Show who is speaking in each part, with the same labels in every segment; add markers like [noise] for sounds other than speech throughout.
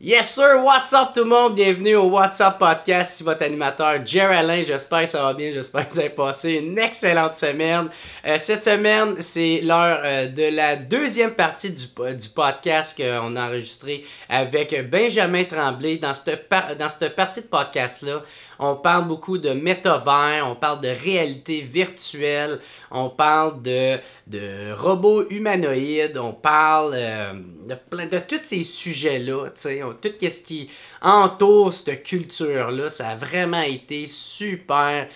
Speaker 1: Yes sir, what's up tout le monde, bienvenue au What's Podcast, c'est votre animateur Jerry j'espère que ça va bien, j'espère que vous avez passé une excellente semaine. Euh, cette semaine, c'est l'heure euh, de la deuxième partie du, du podcast qu'on a enregistré avec Benjamin Tremblay. Dans cette, dans cette partie de podcast-là, on parle beaucoup de métavers, on parle de réalité virtuelle, on parle de, robots humanoïdes, on parle euh, de, plein, de tous ces sujets-là, tout ce qui entoure cette culture-là, ça a vraiment été super...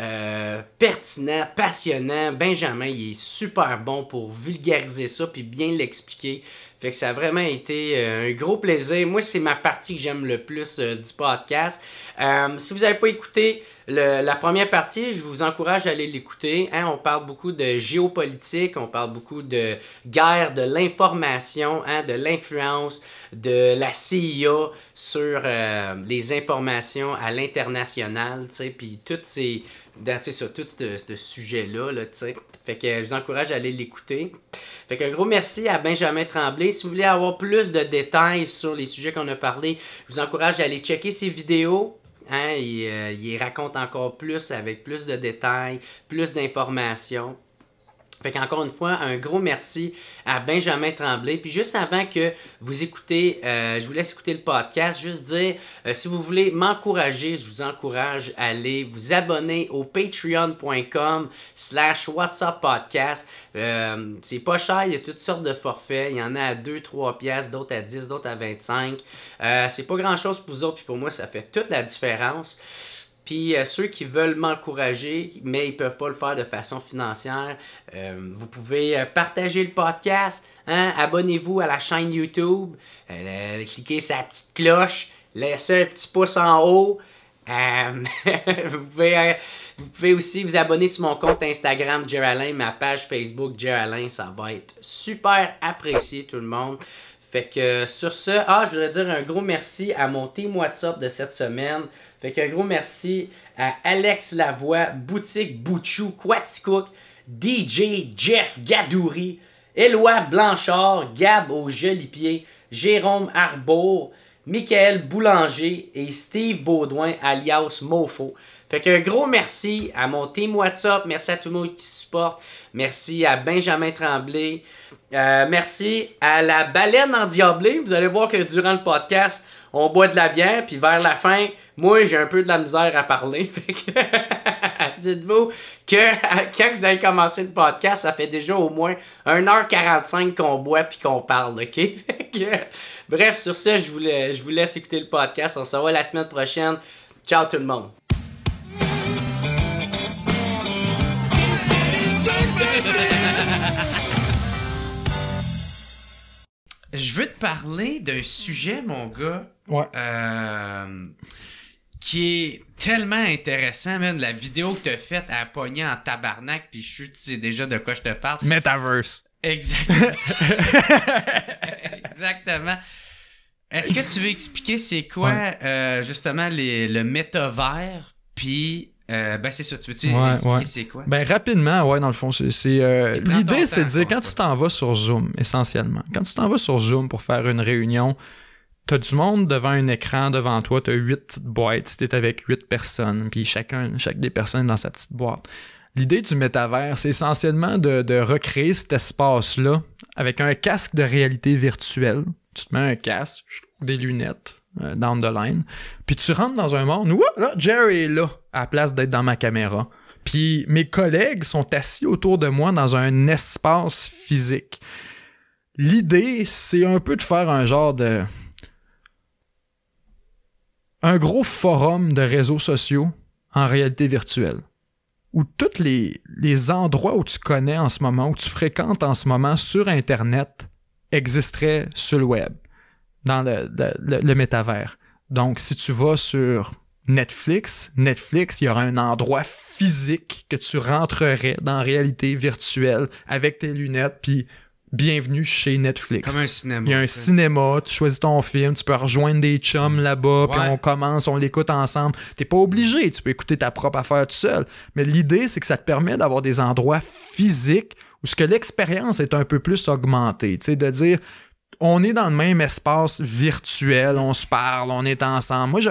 Speaker 1: Euh, pertinent, passionnant. Benjamin, il est super bon pour vulgariser ça puis bien l'expliquer. Fait ça a vraiment été euh, un gros plaisir. Moi, c'est ma partie que j'aime le plus euh, du podcast. Euh, si vous n'avez pas écouté, la première partie, je vous encourage à aller l'écouter. Hein. on parle beaucoup de géopolitique, on parle beaucoup de guerre, de l'information, hein, de l'influence de la CIA sur les informations à l'international, puis ben, tout ces, ce, sujet-là, là, tu sais. Fait que euh, je vous encourage à aller l'écouter. Fait un gros merci à Benjamin Tremblay. Si vous voulez avoir plus de détails sur les sujets qu'on a parlé, je vous encourage à aller checker ses vidéos. Hein. Euh, il raconte encore plus avec plus de détails, plus d'informations. Fait qu'encore une fois, un gros merci à Benjamin Tremblay. Puis juste avant que vous écoutez, euh, je vous laisse écouter le podcast, juste dire, euh, si vous voulez m'encourager, je vous encourage à aller vous abonner au patreon.com slash WhatsApp podcast. Euh, c'est pas cher, il y a toutes sortes de forfaits. Il y en a à 2, 3 pièces, d'autres à 10, d'autres à 25. Euh, c'est pas grand-chose pour vous autres, puis pour moi, ça fait toute la différence. Puis euh, ceux qui veulent m'encourager, mais ils ne peuvent pas le faire de façon financière, euh, vous pouvez euh, partager le podcast, hein. abonnez-vous à la chaîne YouTube, cliquez sur petite cloche, laissez un petit pouce en haut. [laughs] vous, pouvez, aussi vous abonner sur mon compte Instagram Geraldine, ma page Facebook Geraldine, ça va être super apprécié tout le monde. Fait que sur ce, ah, je voudrais dire un gros merci à mon team WhatsApp de cette semaine. Fait que gros merci à Alex Lavoie, Boutique Bouchou, Quaticook, DJ Jeff Gadouri, Éloi Blanchard, Gab au joli Jérôme Arbour, Michael Boulanger et Steve Baudouin alias Mofo. Fait qu'un gros merci à mon team WhatsApp, merci à tout le monde qui supporte, merci à Benjamin Tremblay, euh, merci à la baleine en endiablée. Vous allez voir que durant le podcast, on boit de la bière, puis vers la fin, moi, j'ai un peu de la misère à parler. [laughs] [laughs] Dites-vous que [laughs] quand vous avez commencé le podcast, ça fait déjà au moins 1h45 qu'on boit puis qu'on parle, OK? bref, sur ça je je vous laisse écouter le podcast. On se revoit la semaine prochaine. Ciao tout le monde! Je veux te parler d'un sujet, mon gars, euh, qui est tellement intéressant, man. La vidéo que tu as faite à pogner en tabarnak, puis je tu sais déjà de quoi je te parle. Metaverse. Exactement. [laughs] Exactement. Est-ce que tu veux expliquer c'est quoi euh, justement le métavers, puis euh, ben, c'est ça, tu veux expliquer c'est quoi? Ben
Speaker 2: rapidement, ouais, dans le fond, c'est... L'idée, c'est de dire, quand tu t'en vas sur Zoom, essentiellement, quand tu t'en vas sur Zoom pour faire une réunion, t'as du monde devant un écran devant toi, as huit petites boîtes, t'es avec huit personnes, puis chacun, chaque des personnes dans sa petite boîte. L'idée du métavers, c'est essentiellement de, recréer cet espace-là avec un casque de réalité virtuelle. Tu te mets un casque, des lunettes, euh, down the line, puis tu rentres dans un monde où oh, là, Jerry est là, à la place d'être dans ma caméra. Puis mes collègues sont assis autour de moi dans un espace physique. L'idée, c'est un peu de faire un genre de un gros forum de réseaux sociaux en réalité virtuelle, où tous les, endroits où tu connais en ce moment, où tu fréquentes en ce moment sur Internet, existeraient sur le web, dans le, métavers. Donc, si tu vas sur Netflix, Netflix, il y aura un endroit physique que tu rentrerais dans réalité virtuelle avec tes lunettes, puis bienvenue chez Netflix. Comme un cinéma. Il y a un cinéma, tu choisis ton film, tu peux rejoindre des chums là-bas, puis on commence, on l'écoute ensemble. T'es pas obligé, tu peux écouter ta propre affaire tout seul. Mais l'idée, c'est que ça te permet d'avoir des endroits physiques où ce que l'expérience est un peu plus augmentée. Tu sais, de dire, on est dans le même espace virtuel, on se parle, on est ensemble. Moi, j'ai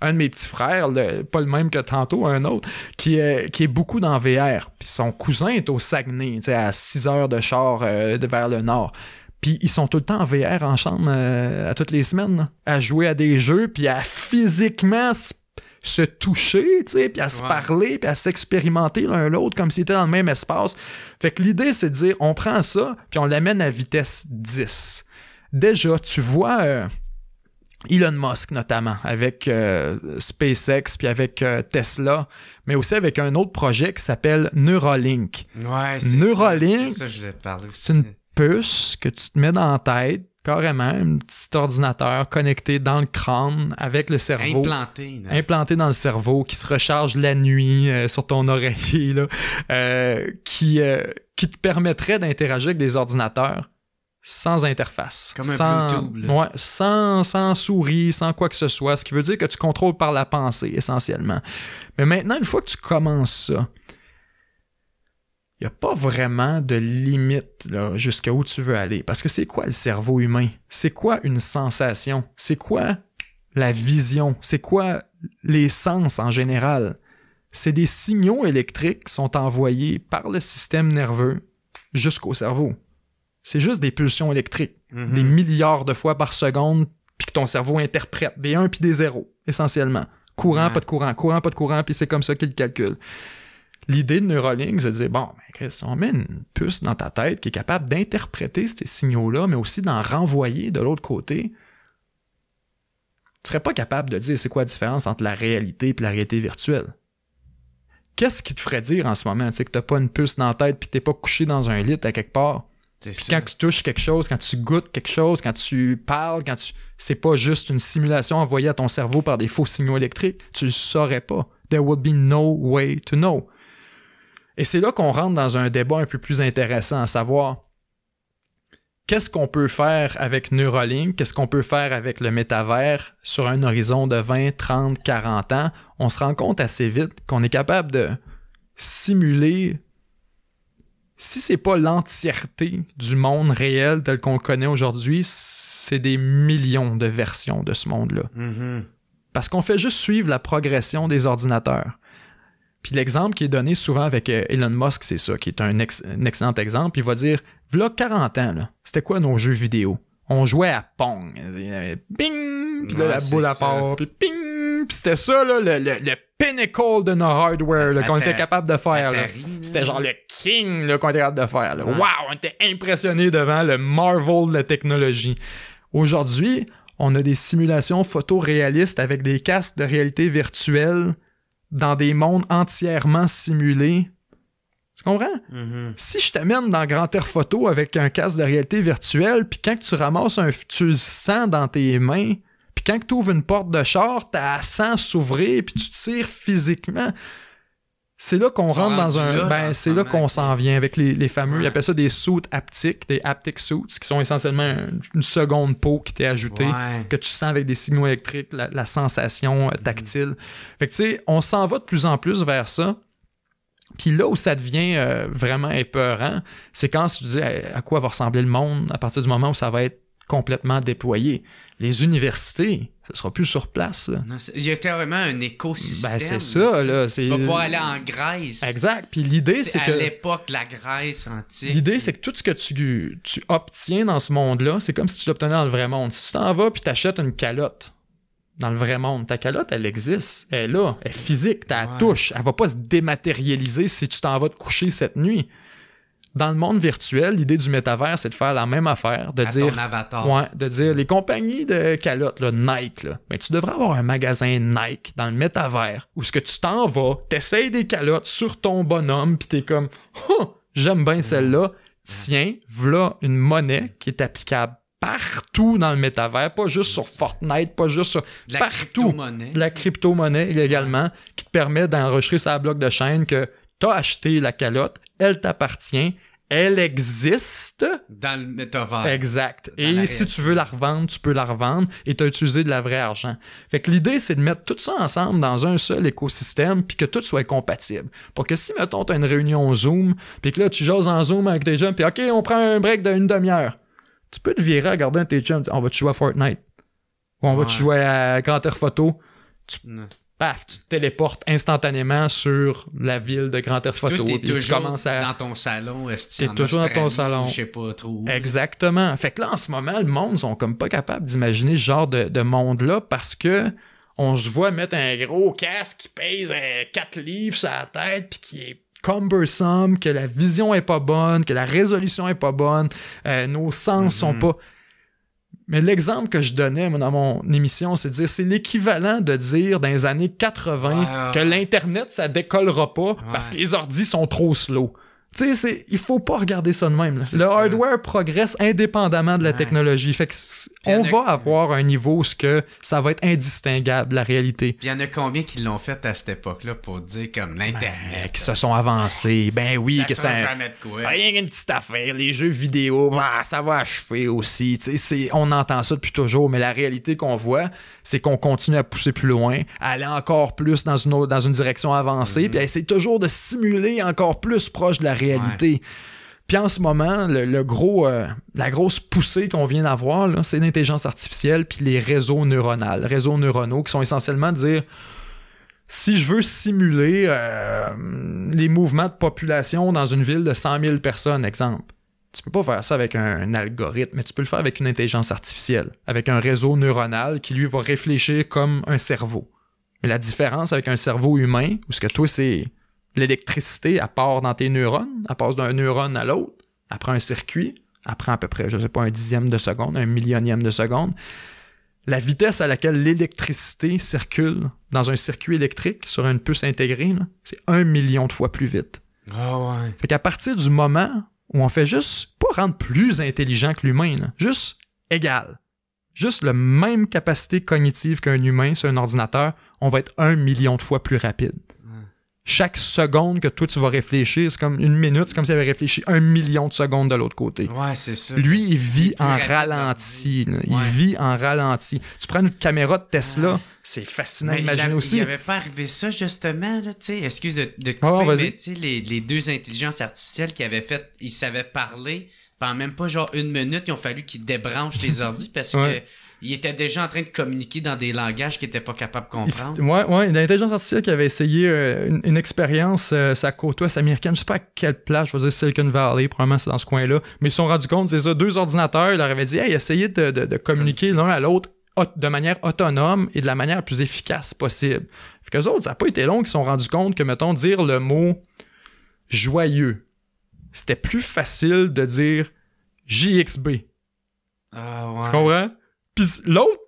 Speaker 2: un, de mes petits frères, pas le même que tantôt, un autre, qui est, qui est beaucoup dans VR. Puis son cousin est au Saguenay, à 6 heures de char euh, vers le nord. Puis ils sont tout le temps en VR ensemble euh, à toutes les semaines, à jouer à des jeux, puis à physiquement se toucher, tu puis à se parler, puis à s'expérimenter l'un l'autre comme s'ils étaient dans le même espace. Fait que l'idée, c'est de dire, on prend ça, puis on l'amène à vitesse 10 déjà, tu vois euh, Elon Musk notamment, avec euh, SpaceX, puis avec euh, Tesla, mais aussi avec un autre projet qui s'appelle Neuralink. Ouais, Neuralink, c'est une puce que tu te mets dans la tête carrément un petit ordinateur connecté dans le crâne avec le cerveau. Implanté. Implanté dans le cerveau qui se recharge la nuit sur ton oreiller, là, qui, qui te permettrait d'interagir avec des ordinateurs sans interface. sans, sans, sans, souris, sans quoi que ce soit, ce qui veut dire que tu contrôles par la pensée essentiellement. Mais maintenant, une fois que tu commences ça, il n'y a pas vraiment de limite jusqu'à où tu veux aller. Parce que c'est quoi le cerveau humain? C'est quoi une sensation? C'est quoi la vision? C'est quoi les sens en général? C'est des signaux électriques qui sont envoyés par le système nerveux jusqu'au cerveau c'est juste des pulsions électriques, mhm. des milliards de fois par seconde, puis que ton cerveau interprète des 1 puis des 0, essentiellement. Courant, pas de courant, courant, pas de courant, puis c'est comme ça qu'il calcule. L'idée de Neuralink, c'est de dire, bon, ben, on met une puce dans ta tête qui est capable d'interpréter ces signaux-là, mais aussi d'en renvoyer de l'autre côté. Tu serais pas capable de dire c'est quoi la différence entre la réalité et la réalité virtuelle qu'est-ce qui te ferait dire en ce moment, tu sais, que t'as pas une puce dans la tête puis t'es pas couché dans un lit à quelque part? Quand tu touches quelque chose, quand tu goûtes quelque chose, quand tu parles, quand tu. C'est pas juste une simulation envoyée à ton cerveau par des faux signaux électriques. Tu le saurais pas. There would be no way to know. Et c'est là qu'on rentre dans un débat un peu plus intéressant, à savoir qu'est-ce qu'on peut faire avec Neuralink, qu'est-ce qu'on peut faire avec le métavers sur un horizon de 20, 30, 40 ans. On se rend compte assez vite qu'on est capable de simuler si c'est pas l'entièreté du monde réel tel qu'on connaît aujourd'hui, c'est des millions de versions de ce monde-là. Mm-hmm. Parce qu'on fait juste suivre la progression des ordinateurs. Puis l'exemple qui est donné souvent avec euh, Elon Musk, c'est ça, qui est un, excellent exemple. Il va dire, voilà 40 ans, c'était quoi nos jeux vidéo? On jouait à Pong. Euh, ping! Puis la boule à part, puis ping! c'était ça, le, pinnacle de nos hardware qu'on était capable de faire. C'était genre le king qu'on était capable de faire. waouh on était impressionné devant le marvel de la technologie. Aujourd'hui, on a des simulations photoréalistes avec des casques de réalité virtuelle dans des mondes entièrement simulés. Tu comprends?
Speaker 1: Mm-hmm. Si
Speaker 2: je t'amène dans Grand Air Photo avec un casque de réalité virtuelle, puis quand tu ramasses un futur sang dans tes mains, puis quand tu ouvres une porte de char, t'as sens s'ouvrir, puis tu tires physiquement. C'est là qu'on rentre dans un. ben, c'est là qu'on s'en vient avec les, les fameux. Ils appellent ça des suits haptiques, des haptic suits, qui sont essentiellement une, seconde peau qui t'est ajoutée, que tu sens avec des signaux électriques, la, sensation euh, mm-hmm. tactile. Fait que, tu sais, on s'en va de plus en plus vers ça. Puis là où ça devient euh, vraiment épeurant, c'est quand tu dis à, à quoi va ressembler le monde à partir du moment où ça va être complètement déployé. Les universités, ce sera plus sur place.
Speaker 1: il y a carrément un écosystème. Ben, c'est ça, là. Tu vas pouvoir aller en Grèce. Exact. Puis l'idée, c'est que. À l'époque, la Grèce antique. L'idée,
Speaker 2: c'est que tout ce que tu, obtiens dans ce monde-là, c'est comme si tu l'obtenais dans le vrai monde. Si tu t'en vas puis t'achètes une calotte dans le vrai monde, ta calotte, elle existe. Elle est là. Elle est physique. ta la Elle Elle va pas se dématérialiser si tu t'en vas te coucher cette nuit. Dans le monde virtuel, l'idée du métavers, c'est de faire la même affaire, de dire, avatar. Ouais, de dire les compagnies de calottes, Nike, mais ben, tu devrais avoir un magasin Nike dans le métavers où ce que tu t'en vas, t'essayes des calottes sur ton bonhomme, puis t'es comme, oh, j'aime bien celle-là, mm-hmm. Mm-hmm. tiens, voilà une monnaie qui est applicable partout dans le métavers, pas juste sur Fortnite, pas juste sur. partout. Crypto-monnaie. la crypto-monnaie également, qui te permet d'enregistrer sa bloc de chaîne que tu as acheté la calotte elle t'appartient, elle existe.
Speaker 1: Dans le métavers.
Speaker 2: Exact. et si tu veux la revendre, tu peux la revendre et tu as utilisé de la vraie argent. Fait que l'idée, c'est de mettre tout ça ensemble dans un seul écosystème puis que tout soit compatible. Pour que si, mettons, tu as une réunion Zoom puis que là, tu jases en Zoom avec des gens puis OK, on prend un break d'une demi-heure. Tu peux te virer à garder un tes gens on va te jouer à Fortnite. Ou on va te jouer à Grand Air Photo paf, tu te téléportes instantanément sur la ville de Grand Air Photo. Puis tu commences
Speaker 1: dans ton salon. es toujours dans ton salon. Je sais pas trop.
Speaker 2: Exactement. Fait que là, en ce moment, le monde sont comme pas capables d'imaginer ce genre de, monde-là parce que on se voit mettre un gros casque qui pèse 4 euh, livres sur la tête puis qui est cumbersome, que la vision est pas bonne, que la résolution est pas bonne, euh, nos sens sont mhm. pas mais l'exemple que je donnais dans mon émission, c'est dire c'est l'équivalent de dire dans les années 80 que l'Internet, ça décollera pas parce que les ordis sont trop slow. Tu sais, il faut pas regarder ça de même. Le hardware progresse indépendamment de la technologie. Fait que on va avoir un niveau où que ça va être indistinguable, la réalité. il
Speaker 1: y en a combien qui l'ont fait à cette époque-là pour dire comme l'Internet. Ben,
Speaker 2: qui se sont avancés. Ben oui, que c'est
Speaker 1: Rien qu'une petite affaire. Les jeux
Speaker 2: vidéo, ça va achever aussi. on entend ça depuis toujours, mais la réalité qu'on voit, c'est qu'on continue à pousser plus loin, à aller encore plus dans une, dans une direction avancée, mm-hmm. puis à essayer toujours de simuler encore plus proche de la réalité. Puis en ce moment, le, gros, euh, la grosse poussée qu'on vient d'avoir, c'est l'intelligence artificielle puis les réseaux neuronaux, réseaux neuronaux qui sont essentiellement dire si je veux simuler euh, les mouvements de population dans une ville de 100 000 personnes, exemple, tu peux pas faire ça avec un, algorithme, mais tu peux le faire avec une intelligence artificielle, avec un réseau neuronal qui lui va réfléchir comme un cerveau. Mais la différence avec un cerveau humain, où ce que toi c'est l'électricité, à part dans tes neurones, elle passe d'un neurone à l'autre, après un circuit, après à peu près, je sais pas, un dixième de seconde, un millionième de seconde. La vitesse à laquelle l'électricité circule dans un circuit électrique sur une puce intégrée, c'est un million de fois plus vite. Ah Fait qu'à partir du moment où on fait juste pas rendre plus intelligent que l'humain, juste égal. Juste la même capacité cognitive qu'un humain sur un ordinateur, on va être un million de fois plus rapide chaque seconde que toi tu vas réfléchir, c'est comme une minute, c'est comme s'il avait réfléchi un million de secondes de l'autre côté.
Speaker 1: Ouais, c'est ça. Lui, il
Speaker 2: vit en ralenti. Il vit en ralenti. Tu prends une caméra de Tesla, c'est fascinant d'imaginer aussi. Il avait
Speaker 1: pas arriver ça justement, là, sais. excuse de, de couper, ah, les, deux intelligences artificielles qui avaient fait, ils savaient parler pendant même pas genre une minute, il ont fallu qu'ils débranchent les [laughs] ordi parce que il était déjà en train de communiquer dans des langages qu'il était pas capable de comprendre. Il,
Speaker 2: ouais, ouais, l'intelligence artificielle qui avait essayé euh, une, expérience, euh, sa côte ouest américaine, je sais pas à quelle place, je vais dire Silicon Valley, probablement c'est dans ce coin-là, mais ils se sont rendus compte, c'est ça, deux ordinateurs, ils leur avaient dit, hey, essayez de, communiquer l'un à l'autre de manière autonome et de la manière la plus efficace possible. Fait qu'eux autres, ça n'a pas été long qu'ils se sont rendus compte que, mettons, dire le mot joyeux, c'était plus facile de dire JXB. Ah ouais. Tu comprends? Puis l'autre,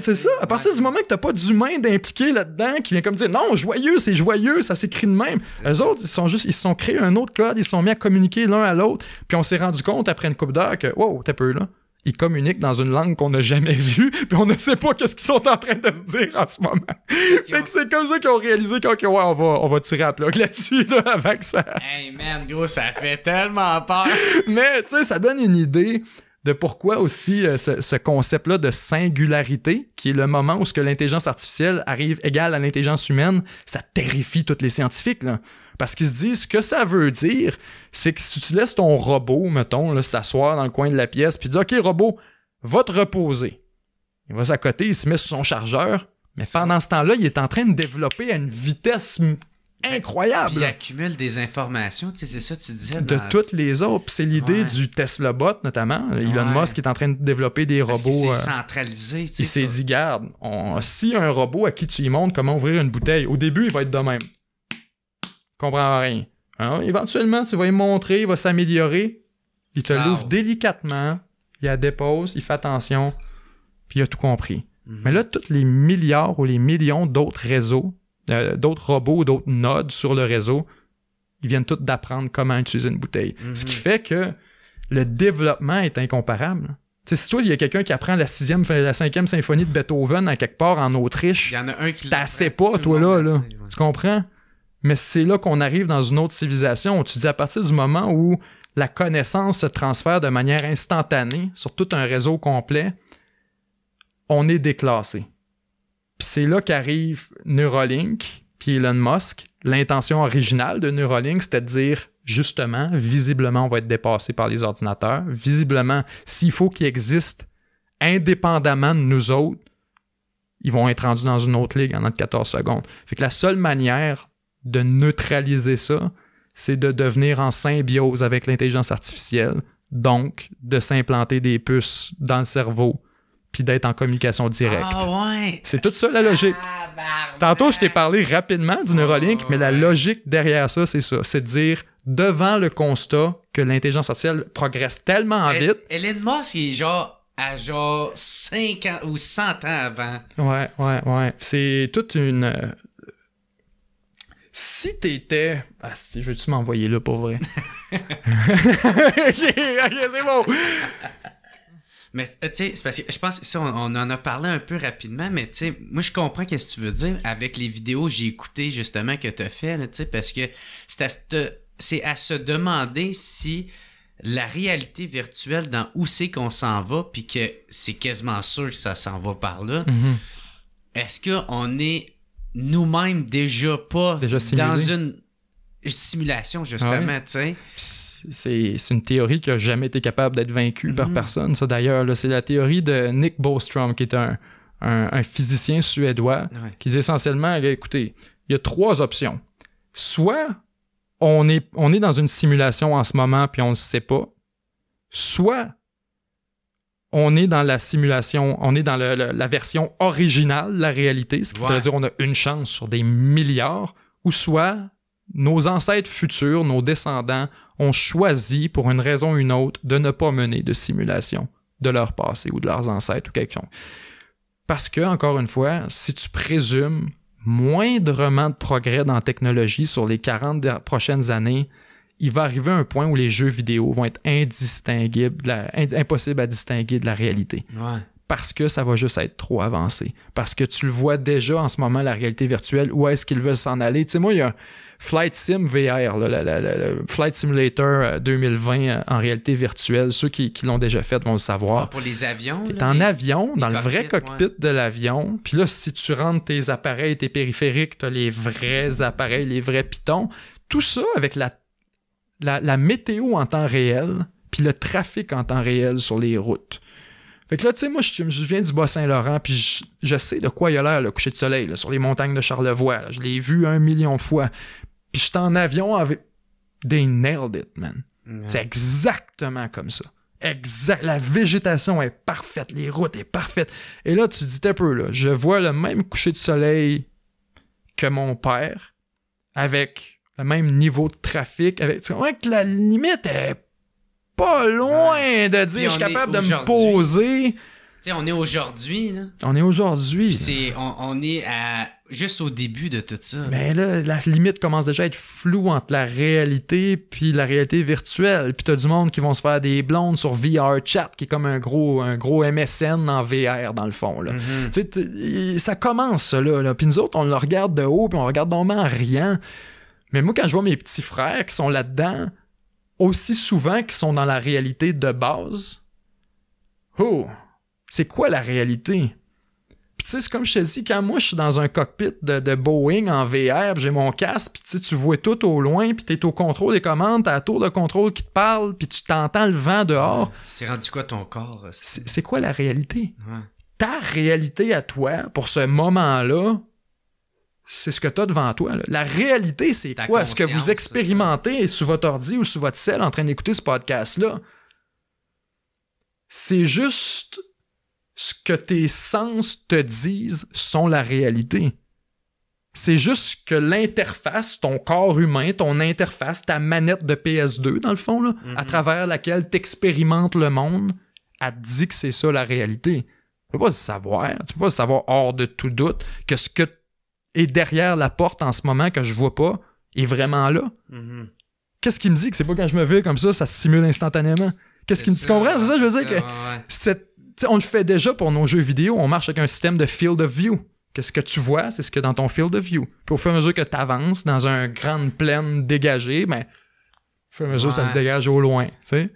Speaker 2: c'est ça. À partir du moment que t'as pas d'humain d'impliqué là-dedans, qui vient comme dire non, joyeux, c'est joyeux, ça s'écrit de même. Les autres, ils sont juste, ils se sont créés un autre code, ils se sont mis à communiquer l'un à l'autre. Puis on s'est rendu compte après une coupe d'heure que wow, t'as peu là. Ils communiquent dans une langue qu'on n'a jamais vue, [laughs] puis on ne sait pas qu'est-ce qu'ils sont en train de se dire en ce moment. fait que c'est comme ça qu'ils ont réalisé qu'on ouais, on va, on va tirer à plat là-dessus, là, avant ça.
Speaker 1: Hey man, gros, ça fait tellement peur. [laughs]
Speaker 2: Mais, tu sais, ça donne une idée de pourquoi aussi euh, ce, concept-là de singularité, qui est le moment où ce que l'intelligence artificielle arrive égale à l'intelligence humaine, ça terrifie tous les scientifiques. Parce qu'ils se disent, ce que ça veut dire, c'est que si tu laisses ton robot, mettons, s'asseoir dans le coin de la pièce, puis dis « OK, robot, va te reposer. Il va s'accoter, il se met sur son chargeur, mais pendant ce temps-là, il est en train de développer à une vitesse
Speaker 1: incroyable. il accumule des informations, tu sais, c'est ça tu disais. De toutes
Speaker 2: les autres. c'est l'idée du Tesla bot, notamment. Elon Musk est en train de développer des robots. Il s'est euh,
Speaker 1: centralisé. Tu sais,
Speaker 2: il s'est dit, garde, si un robot à qui tu y montres comment ouvrir une bouteille, au début, il va être de même. Comprends rien. éventuellement, tu vas lui montrer, il va s'améliorer. Il te l'ouvre délicatement, il la dépose, il fait attention, puis il a tout compris. Mhm. Mais là, tous les milliards ou les millions d'autres réseaux euh, d'autres robots, d'autres nodes sur le réseau, ils viennent tous d'apprendre comment utiliser une bouteille. Ce qui mhm. fait que le développement est incomparable. sais, si toi, il y a quelqu'un qui apprend la sixième, euh, la cinquième symphonie de Beethoven à quelque part en Autriche, il y en a un t'as pas, toi, là. Tu comprends? Mais c'est là qu'on arrive dans une autre civilisation. Tu dis à partir du moment où la connaissance se transfère de manière instantanée sur tout un réseau complet, on est déclassé. Puis c'est là qu'arrive Neuralink, puis Elon Musk. L'intention originale de Neuralink, c'était de dire justement, visiblement, on va être dépassé par les ordinateurs. Visiblement, s'il faut qu'ils existent indépendamment de nous autres, ils vont être rendus dans une autre ligue en 14 secondes. Fait que la seule manière de neutraliser ça, c'est de devenir en symbiose avec l'intelligence artificielle, donc de s'implanter des puces dans le cerveau puis d'être en communication directe. Ah, c'est toute ça la logique. Tantôt, je t'ai parlé rapidement du neurolink, mais la logique derrière ça, c'est ça. C'est de dire, devant le constat que l'intelligence artificielle
Speaker 1: progresse tellement vite. Elon Musk, il est genre à genre ans ou 100 ans avant.
Speaker 2: Ouais, ouais, ouais. C'est toute une... Euh,
Speaker 1: si t'étais... Ah,
Speaker 2: si, je veux-tu m'envoyer là pour vrai? [laughs] [laughs] c'est
Speaker 1: bon! Mais euh, tu sais, c'est parce que je pense que ça, on, en a parlé un peu rapidement, mais tu sais, moi je comprends qu'est-ce que tu veux dire avec les vidéos j'ai écouté justement que tu as fait, tu sais, parce que c'est à, à se demander si la réalité virtuelle dans où c'est qu'on s'en va, puis que c'est quasiment sûr que ça s'en va par là, mhm. est-ce qu'on est nous-mêmes déjà pas déjà dans une simulation ah justement, tu
Speaker 2: sais? c'est une théorie qui n'a jamais été capable d'être vaincue par mhm. personne. Ça, d'ailleurs, c'est la théorie de Nick Bostrom, qui est un, physicien suédois, qui dit essentiellement eh, écoutez, il y a trois options. Soit on est, on est dans une simulation en ce moment, puis on ne sait pas. Soit on est dans la simulation, on est dans la version originale, la réalité, ce qui veut dire qu'on a une chance sur des milliards, ou soit nos ancêtres futurs, nos descendants, ont choisi, pour une raison ou une autre, de ne pas mener de simulation de leur passé ou de leurs ancêtres ou quelque chose. Parce que, encore une fois, si tu présumes moindrement de progrès dans la technologie sur les 40 prochaines années, il va arriver un point où les jeux vidéo vont être indistinguibles, de à distinguer de la réalité parce que ça va juste être trop avancé. Parce que tu le vois déjà en ce moment, la réalité virtuelle, où est-ce qu'ils veulent s'en aller. Tu sais, moi, il y a un Flight Sim VR, le Flight Simulator 2020 euh, euh, en réalité virtuelle. Ceux qui, l'ont déjà fait vont le savoir. Ah, pour les avions. Tu en avion, dans le vrai cockpit de l'avion. Puis là, si tu rentres tes appareils, tes périphériques, tu as les vrais appareils, les vrais pitons. Tout ça avec la, la météo en temps réel, puis le trafic en temps réel sur les routes fait que là, tu sais, moi, je, viens du Bas-Saint-Laurent, puis je, sais de quoi il a l'air, le coucher de soleil, là, sur les montagnes de Charlevoix. Je l'ai vu un million de fois. Puis j'étais en avion avec... They nailed it, man. C'est exactement comme ça. Exact. La végétation est parfaite, les routes sont parfaite. Et là, tu te dis, un peu, là, je vois le même coucher de soleil que mon père, avec le même niveau de trafic, avec, que la limite est pas loin de dire je suis capable de me poser.
Speaker 1: T'sais, on est aujourd'hui. On est aujourd'hui. on, est à, juste au début de tout ça. Mais là, la limite
Speaker 2: commence déjà à être floue entre la réalité puis la réalité virtuelle. Puis t'as du monde qui vont se faire des blondes sur VR Chat, qui est comme un gros, un gros MSN en VR, dans le fond. Mm-hmm. ça commence, là, Puis nous autres, on le regarde de haut, puis on regarde normalement rien. Mais moi, quand je vois mes petits frères qui sont là-dedans, aussi souvent qu'ils sont dans la réalité de base, oh, c'est quoi la réalité? Puis tu sais, c'est comme je te dis, quand moi je suis dans un cockpit de, Boeing en VR, j'ai mon casque, puis tu vois tout au loin, puis es au contrôle des commandes, t'as la tour de contrôle qui te parle, puis tu t'entends le vent dehors.
Speaker 1: C'est rendu quoi ton corps? C'est
Speaker 2: quoi la réalité? Ta réalité à toi, pour ce moment-là, c'est ce que tu as devant toi. La réalité, c'est quoi? Ce que vous expérimentez sous votre ordi ou sous votre selle en train d'écouter ce podcast-là, c'est juste ce que tes sens te disent sont la réalité. C'est juste que l'interface, ton corps humain, ton interface, ta manette de PS2, dans le fond, à mm-hmm. travers laquelle t'expérimentes le monde, a te dit que c'est ça la réalité. Tu peux pas le savoir. Tu peux pas le savoir hors de tout doute que ce que et derrière la porte en ce moment que je vois pas est vraiment là. Mm-hmm. Qu'est-ce qui me dit que c'est pas quand je me vais comme ça, ça se simule instantanément? Qu'est-ce qui me dit? Tu C'est ça, je veux dire
Speaker 1: que
Speaker 2: on le fait déjà pour nos jeux vidéo. On marche avec un système de field of view. quest ce que tu vois, c'est ce que dans ton field of view. Puis au fur et à mesure que tu avances dans une grande plaine dégagée, mais ben, au fur et à mesure, ça se dégage au loin. Tu sais?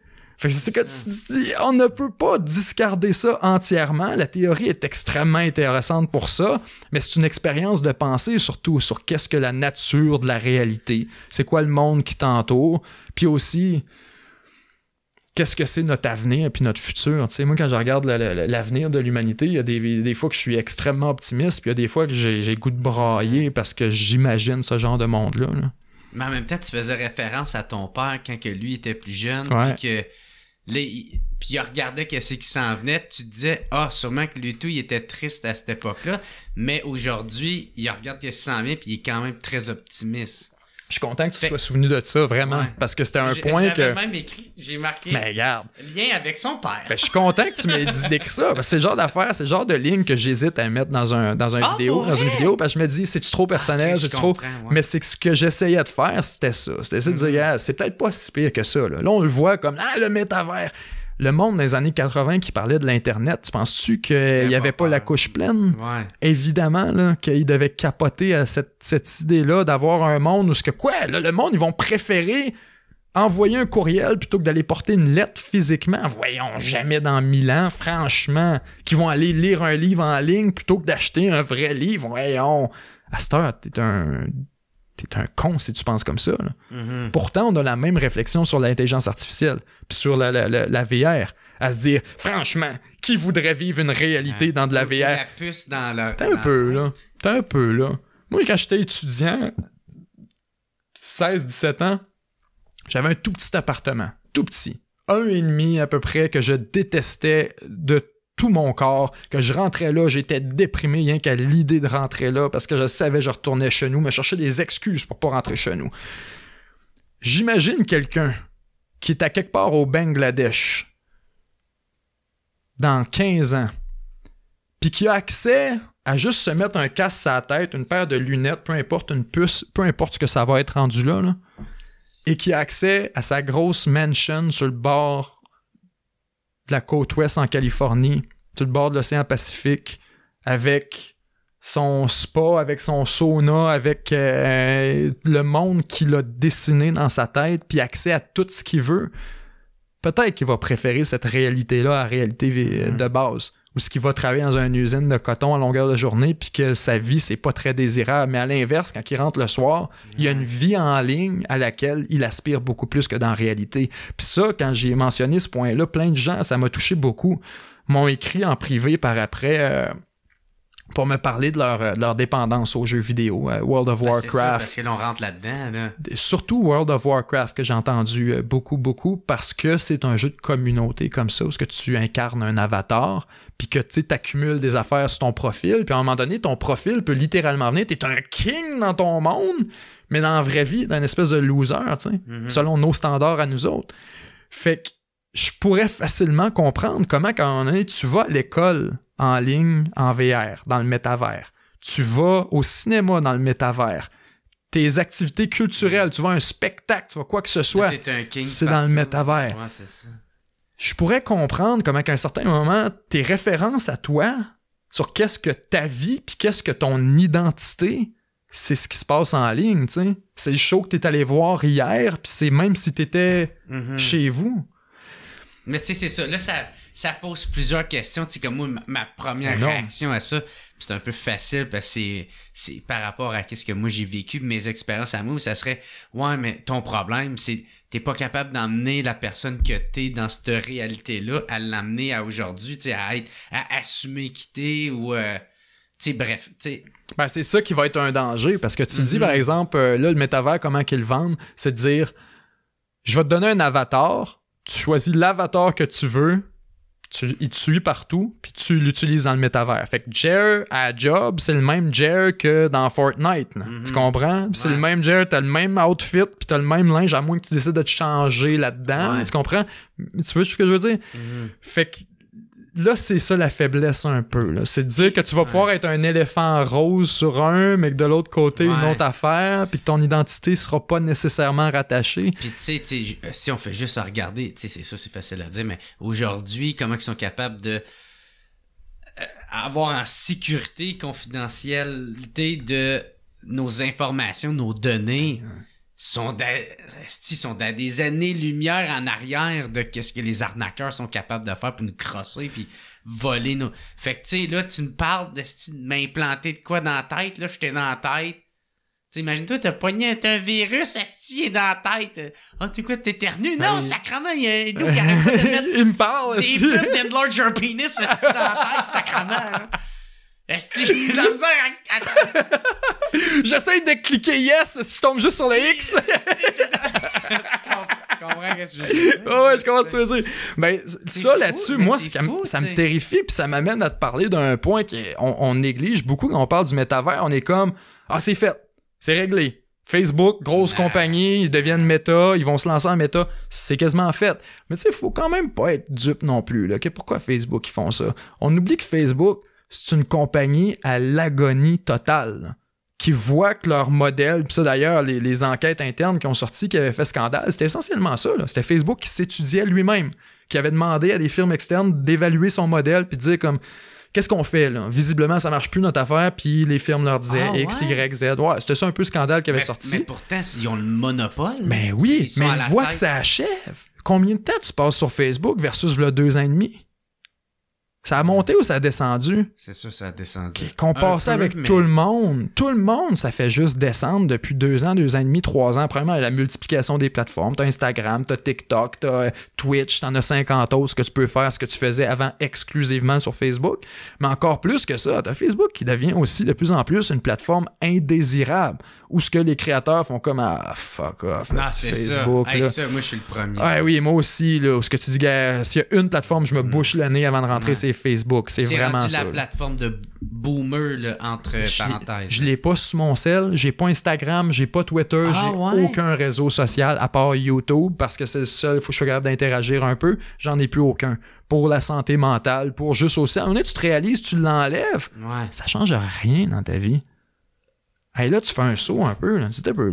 Speaker 2: c'est on ne peut pas discarder ça entièrement. La théorie est extrêmement intéressante pour ça, mais c'est une expérience de pensée surtout sur qu'est-ce que la nature de la réalité, c'est quoi le monde qui t'entoure, puis aussi qu'est-ce que c'est notre avenir puis notre futur. Tu sais, moi, quand je regarde l'avenir de l'humanité, il y a des, fois que je suis extrêmement optimiste, puis il y a des fois que j'ai goût de brailler parce que j'imagine ce genre de monde-là.
Speaker 1: Mais en même temps, tu faisais référence à ton père quand que lui était plus jeune, puis que les... Puis il regardait qu'est-ce qui s'en venait. Tu te disais, ah, oh, sûrement que tout il était triste à cette époque-là. Mais aujourd'hui, il regarde qu'est-ce qui s'en vient, puis il est quand même très optimiste. Je suis content que tu sois
Speaker 2: souvenu de ça, vraiment. Parce que c'était un point que. J'ai même
Speaker 1: écrit, j'ai marqué. Mais regarde. Lien avec son père.
Speaker 2: Ben, je suis content que tu m'aies dit d'écrire ça. Parce que c'est le genre d'affaire, c'est le genre de ligne que j'hésite à mettre dans, un, dans, un ah, vidéo, dans une vidéo. Parce que je me dis, c'est-tu trop ah, personnel? c'est trop... Mais c'est ce que j'essayais de faire, c'était ça. C'était de dire, mm. ah, c'est peut-être pas si pire que ça. Là. là, on le voit comme, ah, le métavers le monde des années 80 qui parlait de l'Internet, tu penses-tu qu'il n'y avait pas, la couche pleine? Ouais. Évidemment qu'ils devaient capoter à cette, idée-là d'avoir un monde où ce que quoi, le monde, ils vont préférer envoyer un courriel plutôt que d'aller porter une lettre physiquement. Voyons, jamais dans mille ans, franchement, qui vont aller lire un livre en ligne plutôt que d'acheter un vrai livre. Voyons. À cette heure, t'es un c'est un con si tu penses comme ça. Mm-hmm. Pourtant, on a la même réflexion sur l'intelligence artificielle, puis sur la, VR, à se dire, franchement, qui voudrait vivre une réalité dans de la VR?
Speaker 1: T'es un, peu,
Speaker 2: là. T'es un peu, là. Moi, quand j'étais étudiant, 16-17 ans, j'avais un tout petit appartement, tout petit. Un et demi à peu près que je détestais de tout tout mon corps, que je rentrais là, j'étais déprimé rien qu'à l'idée de rentrer là parce que je savais que je retournais chez nous, mais cherchais des excuses pour pas rentrer chez nous. J'imagine quelqu'un qui est à quelque part au Bangladesh dans 15 ans, puis qui a accès à juste se mettre un casque à sa tête, une paire de lunettes, peu importe, une puce, peu importe ce que ça va être rendu là et qui a accès à sa grosse mansion sur le bord la côte ouest en Californie, tout le bord de l'océan Pacifique, avec son spa, avec son sauna, avec euh, le monde qu'il a dessiné dans sa tête, puis accès à tout ce qu'il veut, peut-être qu'il va préférer cette réalité-là à la réalité mm. de base ou ce qui va travailler dans une usine de coton à longueur de journée, puis que sa vie, c'est pas très désirable. Mais à l'inverse, quand il rentre le soir, il y a une vie en ligne à laquelle il aspire beaucoup plus que dans la réalité. Puis ça, quand j'ai mentionné ce point-là, plein de gens, ça m'a touché beaucoup, m'ont écrit en privé par après. Euh, pour me parler euh, de leur, dépendance aux jeux vidéo. Euh, World of ben, Warcraft. Si parce que
Speaker 1: l'on rentre là-dedans.
Speaker 2: Surtout World of Warcraft que j'ai entendu euh, beaucoup, beaucoup, parce que c'est un jeu de communauté comme ça, où ce que tu incarnes un avatar, puis que tu accumules des affaires sur ton profil, puis à un moment donné, ton profil peut littéralement venir, es un king dans ton monde, mais dans la vraie vie, d'un espèce de loser, mhm. selon nos standards à nous autres. Fait que je pourrais facilement comprendre comment quand on est, tu vas à l'école en ligne en VR, dans le métavers. Tu vas au cinéma dans le métavers. Tes activités culturelles, tu vas un spectacle, tu vas quoi que ce soit, c'est dans le métavers. Je pourrais comprendre comment à un certain moment, tes références à toi sur qu'est-ce que ta vie puis qu'est-ce que ton identité, c'est ce qui se passe en ligne, tu sais. C'est le show que es allé voir hier, puis c'est même si t'étais étais mm-hmm. chez vous.
Speaker 1: Mais tu sais, c'est ça. Là, ça, ça pose plusieurs questions. Tu sais, comme moi, ma première réaction à ça, c'est un peu facile parce que c'est par rapport à quest ce que moi j'ai vécu, mes expériences à moi, ça serait Ouais, mais ton problème, c'est t'es pas capable d'emmener la personne que t'es dans cette réalité-là à l'amener à aujourd'hui, tu sais, à être, à assumer qui ou. Euh, sais bref, sais
Speaker 2: Ben, c'est ça qui va être un danger parce que tu dis, mm-hmm. par exemple, euh, là, le métavers, comment qu'ils vendent, c'est de dire je vais te donner un avatar, tu choisis l'avatar que tu veux, tu, il te suit partout, puis tu l'utilises dans le métavers. Fait que Jer à job, c'est le même Jer que dans Fortnite. Tu mhm. comprends? c'est le même Jer, t'as le même outfit, puis t'as le même linge, à moins que tu décides de te changer là-dedans. Tu comprends? Tu vois ce que je veux dire? Mhm. Fait que là, c'est ça la faiblesse un peu. C'est de dire que tu vas pouvoir être un éléphant rose sur un, mais que de l'autre côté, une autre affaire, puis que ton identité sera pas nécessairement rattachée.
Speaker 1: Puis tu sais, si on fait juste à regarder, tu c'est ça, c'est facile à dire, mais aujourd'hui, comment ils sont capables de euh, avoir en sécurité, confidentialité de nos informations, nos données sont à, des années-lumière en arrière de qu'est-ce que les arnaqueurs sont capables de faire pour nous crosser puis voler nos. Fait que, tu sais, là, tu me parles de, m'implanter de quoi dans la tête, là, j'étais dans la tête. Tu imagine-toi, t'as pogné un virus, esti est dans la tête. Ah, oh, tu quoi, éternué ben Non, sacrement, il y a un dos qui de
Speaker 2: [laughs] mettre. me parle, Des
Speaker 1: de larger penis, dans la tête, sacrement. J'essaye
Speaker 2: [laughs] J'essaie de cliquer yes si je tombe juste sur le X. [laughs]
Speaker 1: tu comprends ce que je veux dire?
Speaker 2: ouais, je commence à que dire. ça là-dessus, moi, ça me terrifie, puis ça m'amène à te parler d'un point qu'on néglige beaucoup quand on parle du métavers. On est comme, ah, c'est fait, c'est réglé. Facebook, grosse compagnie, ils deviennent méta, ils vont se lancer en méta. C'est quasiment fait. Mais tu sais, il faut quand même pas être dupe non plus. Là. pourquoi Facebook, ils font ça? On oublie que Facebook, c'est une compagnie à l'agonie totale qui voit que leur modèle, puis ça d'ailleurs, les, enquêtes internes qui ont sorti, qui avaient fait scandale, c'était essentiellement ça. C'était Facebook qui s'étudiait lui-même, qui avait demandé à des firmes externes d'évaluer son modèle, puis de dire comme, qu'est-ce qu'on fait là? Visiblement, ça marche plus notre affaire, puis les firmes leur disaient ah, X, Y, Z. Ouais, c'était ça un peu le scandale qui avait sorti. Mais
Speaker 1: pourtant, ils ont le monopole. Ben mais oui, mais ils voient que ça achève. Combien de temps tu passes sur
Speaker 2: Facebook versus le deux ans et demi? Ça a monté ou ça a descendu?
Speaker 1: C'est sûr, ça a descendu. Qu'on passait avec tout le
Speaker 2: monde. Tout le monde, ça fait juste descendre depuis deux ans, deux ans et demi, trois ans. Premièrement, la multiplication des plateformes. T'as Instagram, t'as TikTok, t'as euh, Twitch, t'en as 50 autres, ce que tu peux faire, ce que tu faisais avant exclusivement sur Facebook. Mais encore plus que ça, t'as Facebook qui devient aussi de plus en plus une plateforme indésirable où ce que les créateurs font comme ah fuck off ah, c'est Facebook ça. ça. moi je suis le premier Ouais, oui moi aussi là ce que tu dis s'il y a une plateforme je me mm. bouche l'année avant de rentrer c'est Facebook. C'est vraiment ça. la
Speaker 1: plateforme de boomer, entre parenthèses. Je
Speaker 2: l'ai pas sur mon sel. J'ai pas Instagram, j'ai pas Twitter, ah, j'ai aucun réseau social à part YouTube parce que c'est le seul, il faut que je sois capable d'interagir un peu. J'en ai plus aucun. Pour la santé mentale, pour juste aussi. À un moment tu te réalises, tu l'enlèves. Ça Ça change rien dans ta vie. et là, tu fais un saut un peu.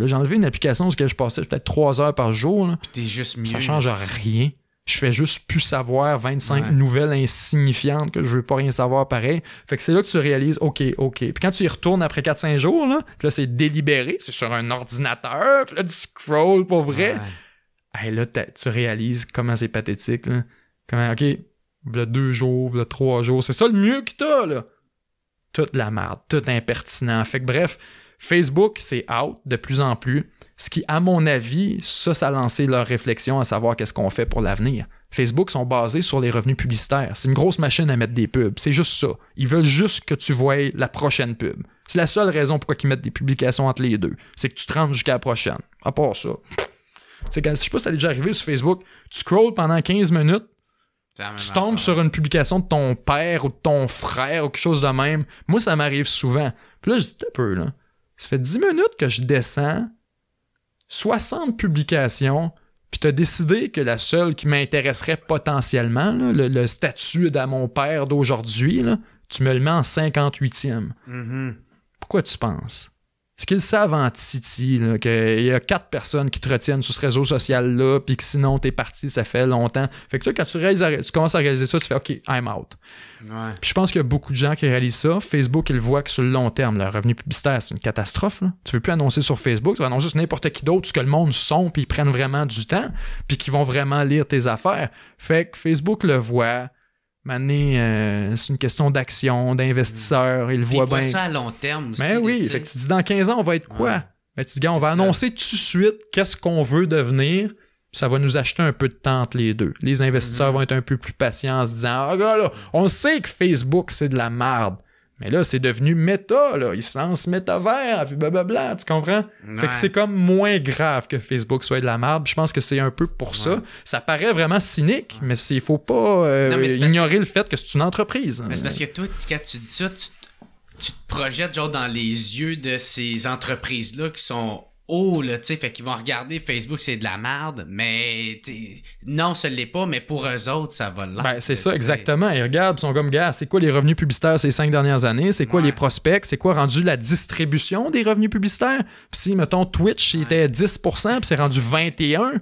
Speaker 2: J'ai enlevé une application où je passais peut-être trois heures par jour.
Speaker 1: Ça ne Ça change
Speaker 2: rien je fais juste plus savoir 25 nouvelles insignifiantes que je veux pas rien savoir pareil. Fait que c'est là que tu réalises, OK, OK. Puis quand tu y retournes après 4-5 jours, là, c'est délibéré, c'est sur un ordinateur, puis là, tu scrolls pour vrai. et là, tu réalises comment c'est pathétique, là. Comment, OK, le deux jours, le trois jours, c'est ça le mieux que t'as, là. Toute la merde, tout impertinent. Fait que bref, Facebook, c'est out de plus en plus. Ce qui, à mon avis, ça, ça a lancé leur réflexion à savoir qu'est-ce qu'on fait pour l'avenir. Facebook sont basés sur les revenus publicitaires. C'est une grosse machine à mettre des pubs. C'est juste ça. Ils veulent juste que tu voyes la prochaine pub. C'est la seule raison pourquoi ils mettent des publications entre les deux. C'est que tu te rentres jusqu'à la prochaine. À part ça. C'est quand, je sais pas si ça déjà arrivé sur Facebook, tu scrolls pendant 15 minutes, tu tombes sur une publication de ton père ou de ton frère ou quelque chose de même. Moi, ça m'arrive souvent. Puis là, je dis un peu, là. Ça fait 10 minutes que je descends 60 publications, puis t'as décidé que la seule qui m'intéresserait potentiellement, le, statut d'à mon père d'aujourd'hui, tu me le mets en 58e. Mm-hmm. Pourquoi tu penses? ce qu'ils savent en Titi, qu'il y a quatre personnes qui te retiennent sur ce réseau social-là, puis que sinon t'es parti, ça fait longtemps. Fait que toi, quand tu, réalises, tu commences à réaliser ça, tu fais OK, I'm out. Puis je pense qu'il y a beaucoup de gens qui réalisent ça. Facebook, ils voient que sur le long terme, leur revenu publicitaire, c'est une catastrophe. Là. Tu veux plus annoncer sur Facebook, tu vas annoncer sur n'importe qui d'autre, ce que le monde sont, puis ils prennent vraiment du temps, puis qu'ils vont vraiment lire tes affaires. Fait que Facebook le voit Mané, euh, c'est une question d'action, d'investisseur, il voit bien. ça à long
Speaker 1: terme Mais ben oui, tu
Speaker 2: dis dans 15 ans, on va être quoi? Ben, tu dis, on va annoncer tout de suite qu'est-ce qu'on veut devenir. Ça va nous acheter un peu de tente, les deux. Les investisseurs mhm. vont être un peu plus patients en se disant Ah, là, on sait que Facebook, c'est de la merde. Mais là, c'est devenu méta, là. Ils se lancent métavers, blablabla, tu comprends? Fait que c'est comme moins grave que Facebook soit de la marbre. Je pense que c'est un peu pour ça. Ça paraît vraiment cynique, mais il faut pas euh, ignorer le fait que c'est une entreprise. Mais c'est parce que
Speaker 1: toi, quand tu dis ça, tu, tu te projettes genre dans les yeux de ces entreprises-là qui sont « Oh, là, tu sais, fait qu'ils vont regarder Facebook, c'est de la merde, mais non, ce l'est pas, mais pour eux autres, ça va là. Ben, c'est ça, exactement.
Speaker 2: Ils regardent, ils sont comme, gars, c'est quoi les revenus publicitaires ces cinq dernières années? C'est quoi les prospects? C'est quoi rendu la distribution des revenus publicitaires? Puis si, mettons, Twitch, était 10%, puis c'est rendu 21%,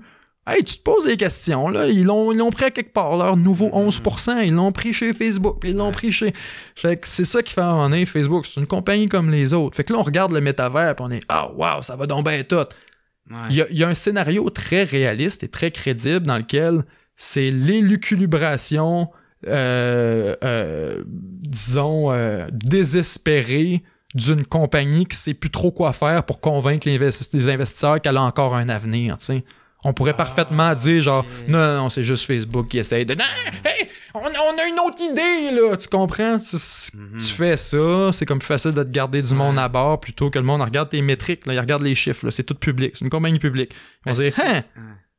Speaker 2: Hey, tu te poses des questions, là. Ils l'ont, ils pris à quelque part, leur nouveau 11%. Mm-hmm. Ils l'ont pris chez Facebook, ils l'ont pris chez. Fait que c'est ça qui fait en Facebook. C'est une compagnie comme les autres. Fait que là, on regarde le métavers, puis on est Ah, oh, waouh, ça va donc bien tout. Il, y a, un scénario très réaliste et très crédible dans lequel c'est l'élucubration, euh, euh, disons, euh, désespérée d'une compagnie qui sait plus trop quoi faire pour convaincre les investisseurs qu'elle a encore un avenir. sais on pourrait ah, parfaitement dire genre non, non, c'est juste Facebook qui essaye de non, on, a une autre idée là, tu comprends mhm. Tu, fais ça, c'est comme facile de te garder du monde à bord plutôt que le monde regarde tes métriques, là, il regarde les chiffres, c'est tout public, c'est une compagnie publique. On se dit hein,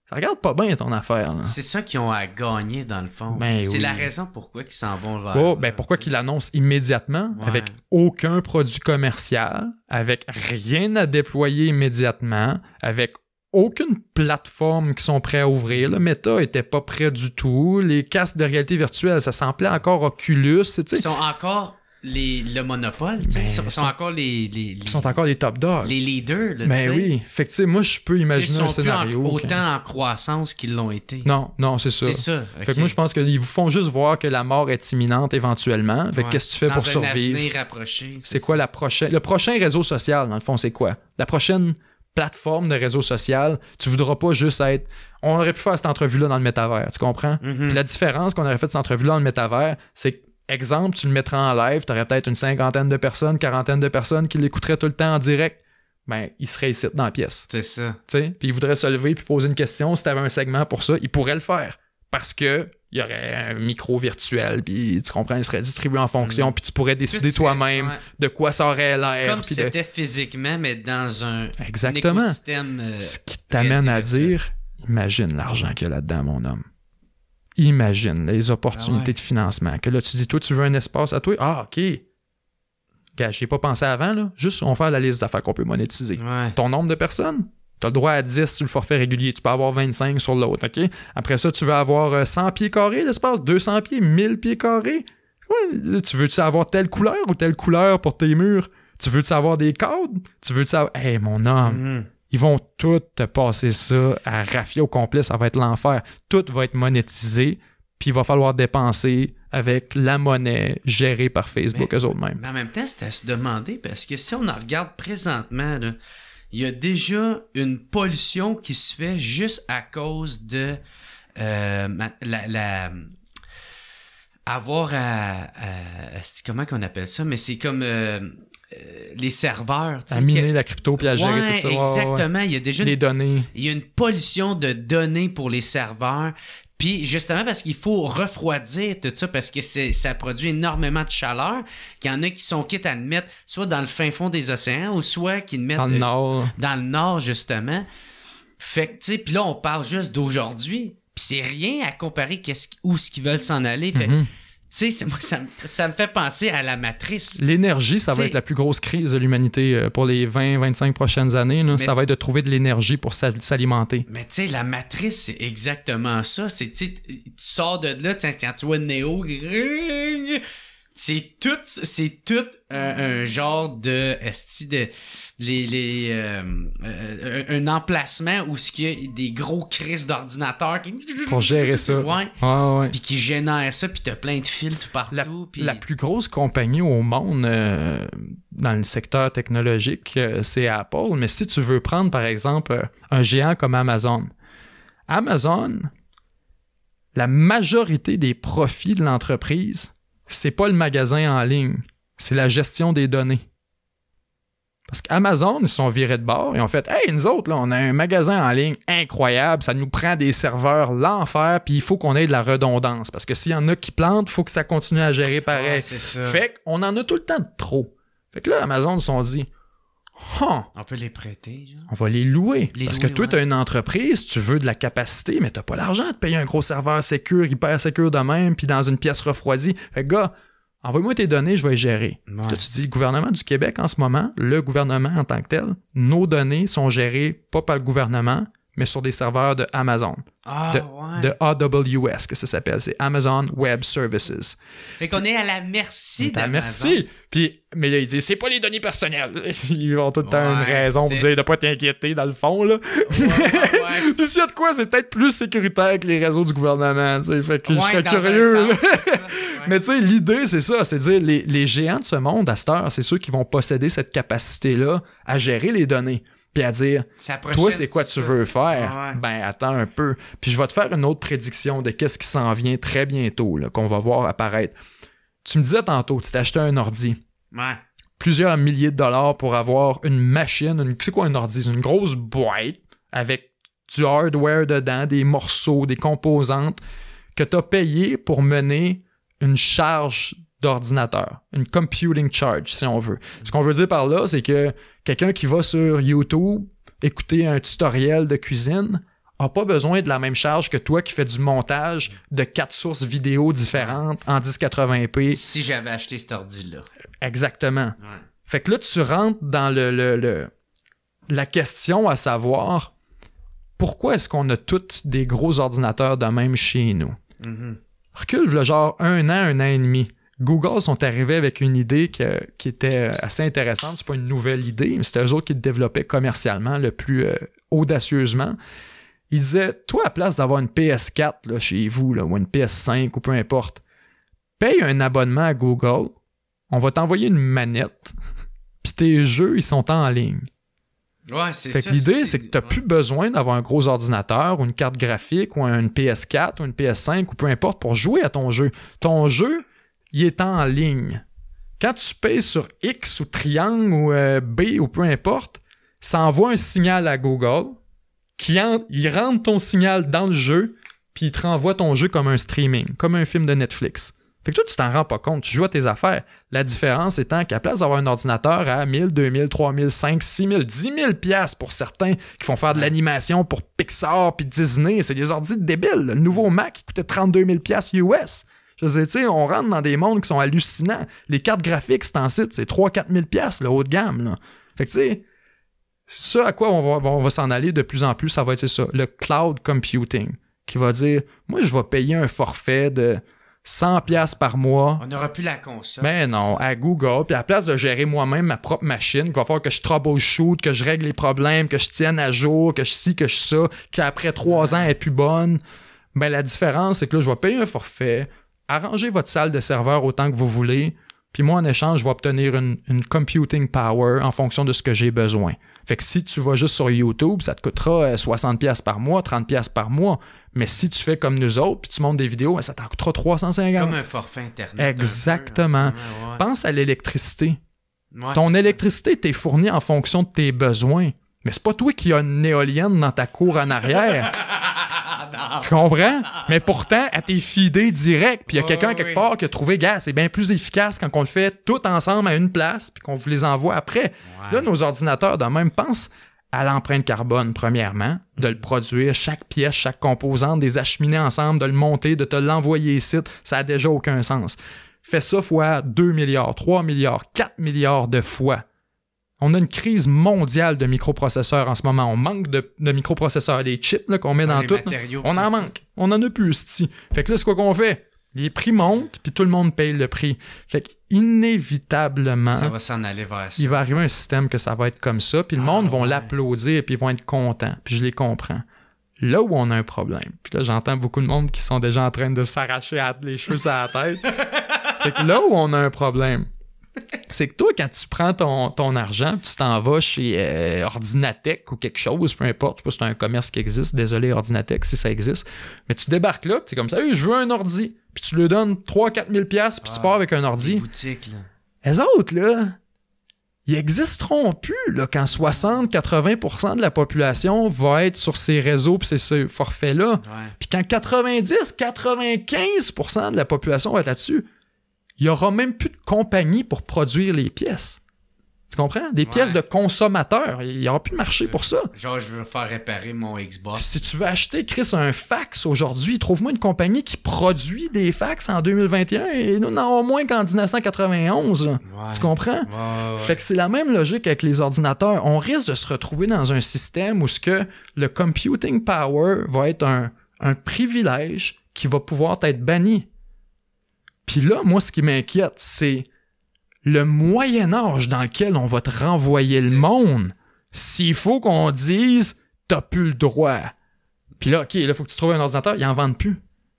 Speaker 1: ça regarde pas bien ton affaire. C'est ça qu'ils ont à gagner dans le fond. Ben c'est la raison pourquoi ils s'en vont vers. Oh,
Speaker 2: ben, pourquoi qu'ils l'annoncent immédiatement avec aucun produit commercial, avec rien à déployer immédiatement, avec aucune plateforme qui sont prêts à ouvrir. Le Meta était pas prêt du tout. Les casques de réalité virtuelle, ça semblait encore Oculus. Ils sont
Speaker 1: encore les, le monopole, ben, ils sont, encore les,
Speaker 2: sont encore les top dogs.
Speaker 1: Les leaders, Mais ben
Speaker 2: oui, fait moi, je peux imaginer ils sont un scénario. Plus en, autant
Speaker 1: en croissance qu'ils l'ont été. Non, non, c'est ça. C'est ça. Fait que moi, je
Speaker 2: pense qu'ils vous font juste voir que la mort est imminente éventuellement. Fait qu'est-ce que tu fais pour survivre? C'est quoi la prochaine, le prochain réseau social, dans le fond, c'est quoi? La prochaine plateforme de réseau social, tu voudras pas juste être. On aurait pu faire cette entrevue-là dans le métavers, tu comprends? Mhm. la différence qu'on aurait fait cette entrevue-là dans le métavers, c'est que Exemple, tu le mettrais en live, tu aurais peut-être une cinquantaine de personnes, quarantaine de personnes qui l'écouteraient tout le temps en direct. Ben, il serait ici dans la pièce. C'est ça. Puis il voudrait se lever puis poser une question. Si tu avais un segment pour ça, il pourrait le faire parce que il y aurait un micro virtuel, puis tu comprends, il serait distribué en fonction, mm. puis tu pourrais décider toi-même
Speaker 1: de quoi ça aurait l'air. Comme si c'était physiquement, mais dans un, Exactement. Euh, Ce
Speaker 2: qui t'amène à dire, imagine l'argent qu'il y a là-dedans, mon homme. Imagine les opportunités ah de financement. Que là, tu dis, toi, tu veux un espace à toi? Ah, OK. je n'y pas pensé avant, là. Juste, on fait la liste d'affaires qu'on peut monétiser. Ton nombre de personnes? Tu as le droit à 10 sur le forfait régulier, tu peux avoir 25 sur l'autre, OK? Après ça, tu veux avoir 100 euh, pieds carrés l'espace, 200 pieds, 1000 pieds carrés. tu veux-tu avoir telle couleur ou telle couleur pour tes murs? Tu veux-tu avoir des codes? Tu veux-tu avoir... Hé, mon homme! Mm-hmm. Ils vont tous te passer ça à au complet, ça va être l'enfer. Tout va être monétisé, puis il va falloir dépenser avec la monnaie gérée par Facebook eux-mêmes. Mais en
Speaker 1: même temps, c'est à se demander, parce que si on en regarde présentement, là, il y a déjà une pollution qui se fait juste à cause de euh, la, avoir à, comment qu'on appelle ça mais c'est comme euh, euh, les serveurs. À miner la crypto puis à gérer tout ça. Exactement. Il y a déjà. Les données. Il y a une pollution de données pour les serveurs. Puis justement parce qu'il faut refroidir tout ça parce que ça produit énormément de chaleur qu'il y en a qui sont quittes à le mettre soit dans le fin fond des océans ou soit qui le mettent dans le euh, nord, dans le nord justement. Fait que tu sais, puis là on parle juste d'aujourd'hui, puis c'est rien à comparer qu'est-ce ce qu'ils veulent s'en aller. Fait mm-hmm. Tu sais, ça, me fait penser à la matrice. L'énergie, ça va être la
Speaker 2: plus grosse crise de l'humanité euh, pour les 20-25 prochaines années. ça va être de trouver de l'énergie pour s'alimenter.
Speaker 1: Mais tu sais, la matrice, c'est exactement ça. tu sors de là, tu vois Neo, c'est tout, un, genre de, de les, euh, euh, un, emplacement où ce qu'il y a des gros crises d'ordinateurs qui pour
Speaker 2: gérer ça, ouais,
Speaker 1: puis qui génère ça, puis t'as plein de filtres partout. la
Speaker 2: plus grosse compagnie au monde euh, dans le secteur technologique, c'est Apple. Mais si tu veux prendre par exemple un géant comme Amazon, Amazon, la majorité des profits de l'entreprise c'est pas le magasin en ligne, c'est la gestion des données. Parce qu'Amazon, ils sont virés de bord et ont fait Hey, nous autres, là, on a un magasin en ligne incroyable, ça nous prend des serveurs, l'enfer, puis il faut qu'on ait de la redondance. Parce que s'il y en a qui plantent, il faut que ça continue à gérer pareil. c'est ça. Fait qu'on en a tout le temps trop. Fait que là, Amazon, ils sont dit
Speaker 1: on peut les prêter.
Speaker 2: On va les louer. parce que toi, tu as une entreprise, tu veux de la capacité, mais tu pas l'argent de payer un gros serveur sécur, hyper sécur de même, puis dans une pièce refroidie. Fait gars, envoie-moi tes données, je vais les gérer. Toi, tu dis, le gouvernement du Québec en ce moment, le gouvernement en tant que tel, nos données sont gérées pas par le gouvernement, mais sur des serveurs de Amazon.
Speaker 1: Ah, de, de,
Speaker 2: AWS, que ça s'appelle. C'est Amazon Web Services.
Speaker 1: Fait qu'on est à la merci d'Amazon. Merci.
Speaker 2: Puis, mais là, ils disent, c'est pas les données personnelles. [laughs] Ils ont tout le temps une raison pour dire de pas t'inquiéter, dans le fond, là. Ouais, [laughs] Puis s'il y a de quoi, c'est peut-être plus sécuritaire que les réseaux du gouvernement, tu sais. Fait que je serais curieux, [laughs] Mais tu sais, l'idée, c'est ça. C'est dire, les, les géants de ce monde, à cette heure, c'est ceux qui vont posséder cette capacité-là à gérer les données à dire toi c'est quoi tu veux faire ah ben attends un peu puis je vais te faire une autre prédiction de qu'est-ce qui s'en vient très bientôt qu'on va voir apparaître tu me disais tantôt tu t'achetais un ordi ouais. plusieurs milliers de dollars pour avoir une machine une... c'est quoi un ordi une grosse boîte avec du hardware dedans des morceaux des composantes que tu as payé pour mener une charge d'ordinateur, une computing charge, si on veut. Ce qu'on veut dire par là, c'est que quelqu'un qui va sur YouTube écouter un tutoriel de cuisine n'a pas besoin de la même charge que toi qui fais du montage de quatre sources vidéo différentes en 1080p. Si
Speaker 1: j'avais acheté cet ordi-là.
Speaker 2: Exactement. Fait que là, tu rentres dans le, le, la question à savoir pourquoi est-ce qu'on a tous des gros ordinateurs de même chez nous? Mm-hmm. Recule le genre un an, un an et demi Google sont arrivés avec une idée qui était euh, assez intéressante. C'est pas une nouvelle idée, mais c'était eux autres qui le développaient commercialement le plus euh, audacieusement. Ils disaient Toi, à place d'avoir une PS4 là, chez vous, ou une PS5 ou peu importe, paye un abonnement à Google, on va t'envoyer une manette, [laughs] puis tes jeux, ils sont en ligne.
Speaker 1: Ouais, c'est l'idée, c'est
Speaker 2: que tu n'as plus besoin d'avoir un gros ordinateur ou une carte graphique ou une PS4 ou une PS5 ou peu importe pour jouer à ton jeu. Ton jeu, il est en ligne. Quand tu payes sur X ou triangle ou euh, B ou peu importe, ça envoie un signal à Google qui il rentre ton signal dans le jeu puis il te renvoie ton jeu comme un streaming, comme un film de Netflix. Fait que toi, tu t'en rends pas compte, tu joues à tes affaires. La différence étant qu'à place d'avoir un ordinateur à 1000, 2000, 3000, 5, 6000, 10 000 pièces pour certains qui font faire de l'animation pour Pixar puis Disney, c'est des ordi débiles. Le nouveau Mac coûtait 32 000 pièces US. Je tu sais, on rentre dans des mondes qui sont hallucinants. Les cartes graphiques, c'est en site, c'est 3-4 000 le haut de gamme. Fait que tu sais, ce à quoi on va, s'en aller de plus en plus, ça va être ça, le cloud computing, qui va dire, moi, je vais payer un forfait de 100 pièces par mois.
Speaker 1: On n'aura plus la console. Mais ben
Speaker 2: non, à Google, puis à la place de gérer moi-même ma propre machine, qu'il va falloir que je troubleshoot, que je règle les problèmes, que je tienne à jour, que je ci, que je ça, qu'après trois ans, elle est plus bonne. Ben, la différence, c'est que là, je vais payer un forfait, arrangez votre salle de serveur autant que vous voulez, puis moi, en échange, je vais obtenir une, computing power en fonction de ce que j'ai besoin. Fait que si tu vas juste sur YouTube, ça te coûtera 60$ euh, par mois, 30$ par mois. Mais si tu fais comme nous autres, puis tu montes des vidéos, ça t'en coûtera 350$. Comme un forfait Internet. Exactement. Pense à l'électricité. Ton électricité t'est fournie en fonction de tes besoins. Mais c'est pas toi qui as une éolienne dans ta cour en arrière.
Speaker 1: [laughs] Tu comprends?
Speaker 2: Mais pourtant, à tes fidée direct. Puis il y a quelqu'un quelque part qui a trouvé, gars, c'est bien plus efficace quand on le fait tout ensemble à une place, puis qu'on vous les envoie après. Là, nos ordinateurs, de même, pensent à l'empreinte carbone, premièrement, de le mm. produire, chaque pièce, chaque composante, des acheminer ensemble, de le monter, de te l'envoyer ici, ça a déjà aucun sens. Fais ça fois 2 milliards, 3 milliards, 4 milliards de fois. On a une crise mondiale de microprocesseurs en ce moment. On manque de, microprocesseurs. des chips qu'on met dans tout, on en manque. On en a plus, sti. Fait que là, c'est quoi qu'on fait? Les prix montent, puis tout le monde paye le prix. Fait que inévitablement, ça va
Speaker 1: s'en aller vers
Speaker 2: ça. Il va arriver un système que ça va être comme ça, puis le ah, monde va l'applaudir, puis ils vont être contents. Puis je les comprends là où on a un problème, puis là j'entends beaucoup de monde qui sont déjà en train de s'arracher les cheveux à la tête, [laughs] c'est que là où on a un problème, c'est que toi, quand tu prends ton, ton argent, tu t'en vas chez euh, Ordinatech ou quelque chose, peu importe, je sais pas si c'est un commerce qui existe, désolé Ordinatech si ça existe, mais tu débarques là, c'est comme ça, je veux un ordi, puis tu lui donnes 3-4 000 pièces puis tu ah, pars avec un ordi.
Speaker 1: Boutiques, là.
Speaker 2: Les autres, là, ils existeront plus là, quand 60-80% de la population va être sur ces réseaux puis c'est ce forfaits-là. Puis quand 90-95% de la population va être là-dessus, il n'y aura même plus de compagnie pour produire les pièces. Tu comprends? Des pièces de consommateurs. Il n'y aura plus de marché pour ça.
Speaker 1: Genre, je veux faire réparer mon Xbox.
Speaker 2: Si tu veux acheter, Chris, un fax aujourd'hui, trouve-moi une compagnie qui produit des fax en 2021 et nous n'en au moins qu'en 1991. Tu comprends? fait que c'est la même logique avec les ordinateurs. On risque de se retrouver dans un système où ce que le computing power va être un, un privilège qui va pouvoir être banni. Puis là, moi, ce qui m'inquiète, c'est le Moyen Âge dans lequel on va te renvoyer le monde s'il faut qu'on dise t'as plus le droit. Puis là, OK, il faut que tu trouves un ordinateur, ils en vendent plus.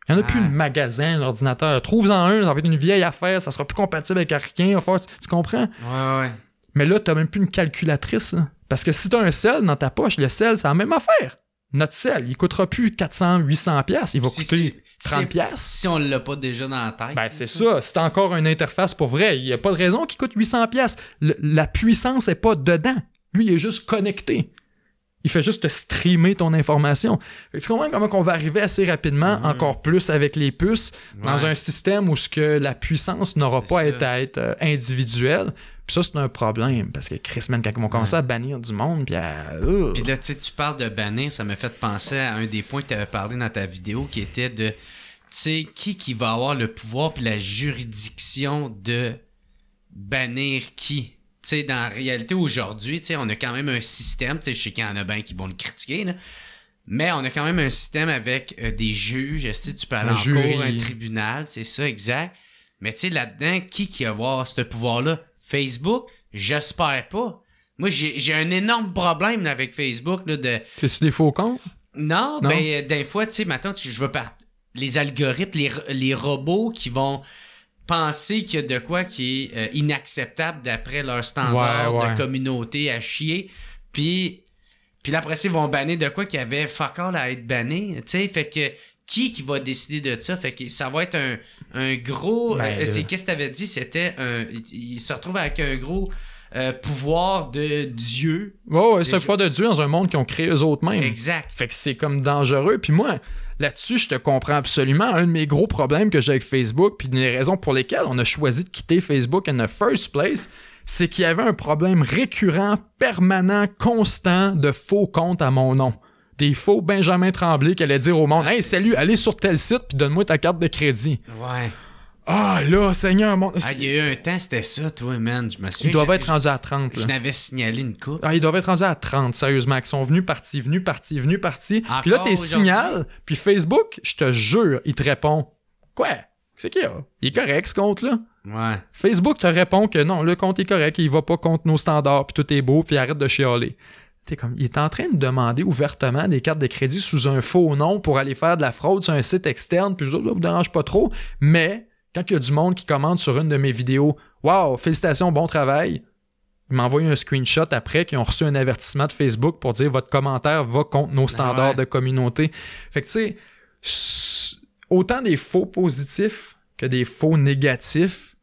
Speaker 2: Il n'y en a plus ah. de magasin d'ordinateur. Trouve-en un, ça va être une vieille affaire, ça sera plus compatible avec rien. tu, comprends? Ouais, ouais. Mais là, t'as même plus une calculatrice. Parce que si as un sel dans ta poche, le sel, c'est la même affaire. Notre sel, il coûtera plus 400, 800 pièces, il va coûter. 30
Speaker 1: pièces Si on
Speaker 2: l'a pas déjà dans la tête. Ben, c'est ça. C'est encore une interface pour vrai. Il n'y a pas de raison qu'il coûte 800 pièces La puissance n'est pas dedans. Lui, il est juste connecté. Il fait juste streamer ton information. Tu comprends comment on va arriver assez rapidement, encore plus avec les puces, dans un système où ce que la puissance n'aura pas été à être euh, individuelle, ça, c'est un problème parce que Chris, man, quand ils vont commencer à bannir du monde, puis
Speaker 1: là, tu tu parles de bannir, ça m'a fait penser à un des points que tu avais parlé dans ta vidéo qui était de. Tu sais, qui qui va avoir le pouvoir puis la juridiction de bannir qui? Tu sais, dans la réalité aujourd'hui, tu sais, on a quand même un système, tu sais, je sais qu'il y en a bien qui vont le critiquer, Mais on a quand même un système avec euh, des juges. tu peux aller un en un tribunal, c'est ça, exact. Mais tu sais, là-dedans, qui qui va avoir ce pouvoir-là? Facebook, j'espère pas. Moi, j'ai un énorme problème avec Facebook. Là, de... cest des faux comptes? Non, mais ben, euh, des fois, tu sais, maintenant, je veux partir. Les algorithmes, les, robots qui vont penser qu'il y a de quoi qui est euh, inacceptable d'après leur standard de communauté à chier. Puis, puis là, après ils vont banner de quoi qu'il y avait fuck all à être banné. Tu sais, fait que qui qui va décider de ça? Fait que ça va être un, un gros. Ben, euh, c'est qu'est-ce que t'avais dit C'était un. Il, se retrouve avec un gros. Euh, pouvoir de Dieu.
Speaker 2: Oh, c'est un pouvoir de Dieu dans un monde qui ont créé eux-mêmes. Exact. Fait que c'est comme dangereux. Puis moi, là-dessus, je te comprends absolument. Un de mes gros problèmes que j'ai avec Facebook, puis une des raisons pour lesquelles on a choisi de quitter Facebook in the first place, c'est qu'il y avait un problème récurrent, permanent, constant de faux comptes à mon nom des faux Benjamin Tremblay qui allait dire au monde ah, Hey, salut, allez sur tel site puis donne-moi ta carte de crédit. Ouais. Ah là, Seigneur, mon. Ah, il
Speaker 1: y a eu un temps, c'était ça, toi, man. Je me souviens. Ils doivent être rendus à 30. Je n'avais signalé une coupe. Ah, ils doivent être rendus à 30, sérieusement. Ils sont venus, partis, venus,
Speaker 2: partis, venus, partis. puis là, t'es signales, puis Facebook, je te jure, il te répond Quoi C'est qui, là Il est correct, ce compte-là. Ouais. Facebook te répond que non, le compte est correct, il va pas contre nos standards, puis tout est beau, puis arrête de chialer il est en train de demander ouvertement des cartes de crédit sous un faux nom pour aller faire de la fraude sur un site externe, puis ça, ne vous dérange pas trop. Mais quand il y a du monde qui commande sur une de mes vidéos, waouh félicitations, bon travail. Ils m'envoient un screenshot après qu'ils ont reçu un avertissement de Facebook pour dire votre commentaire va contre nos ah standards de communauté. Fait que tu sais, autant des faux positifs que des faux négatifs,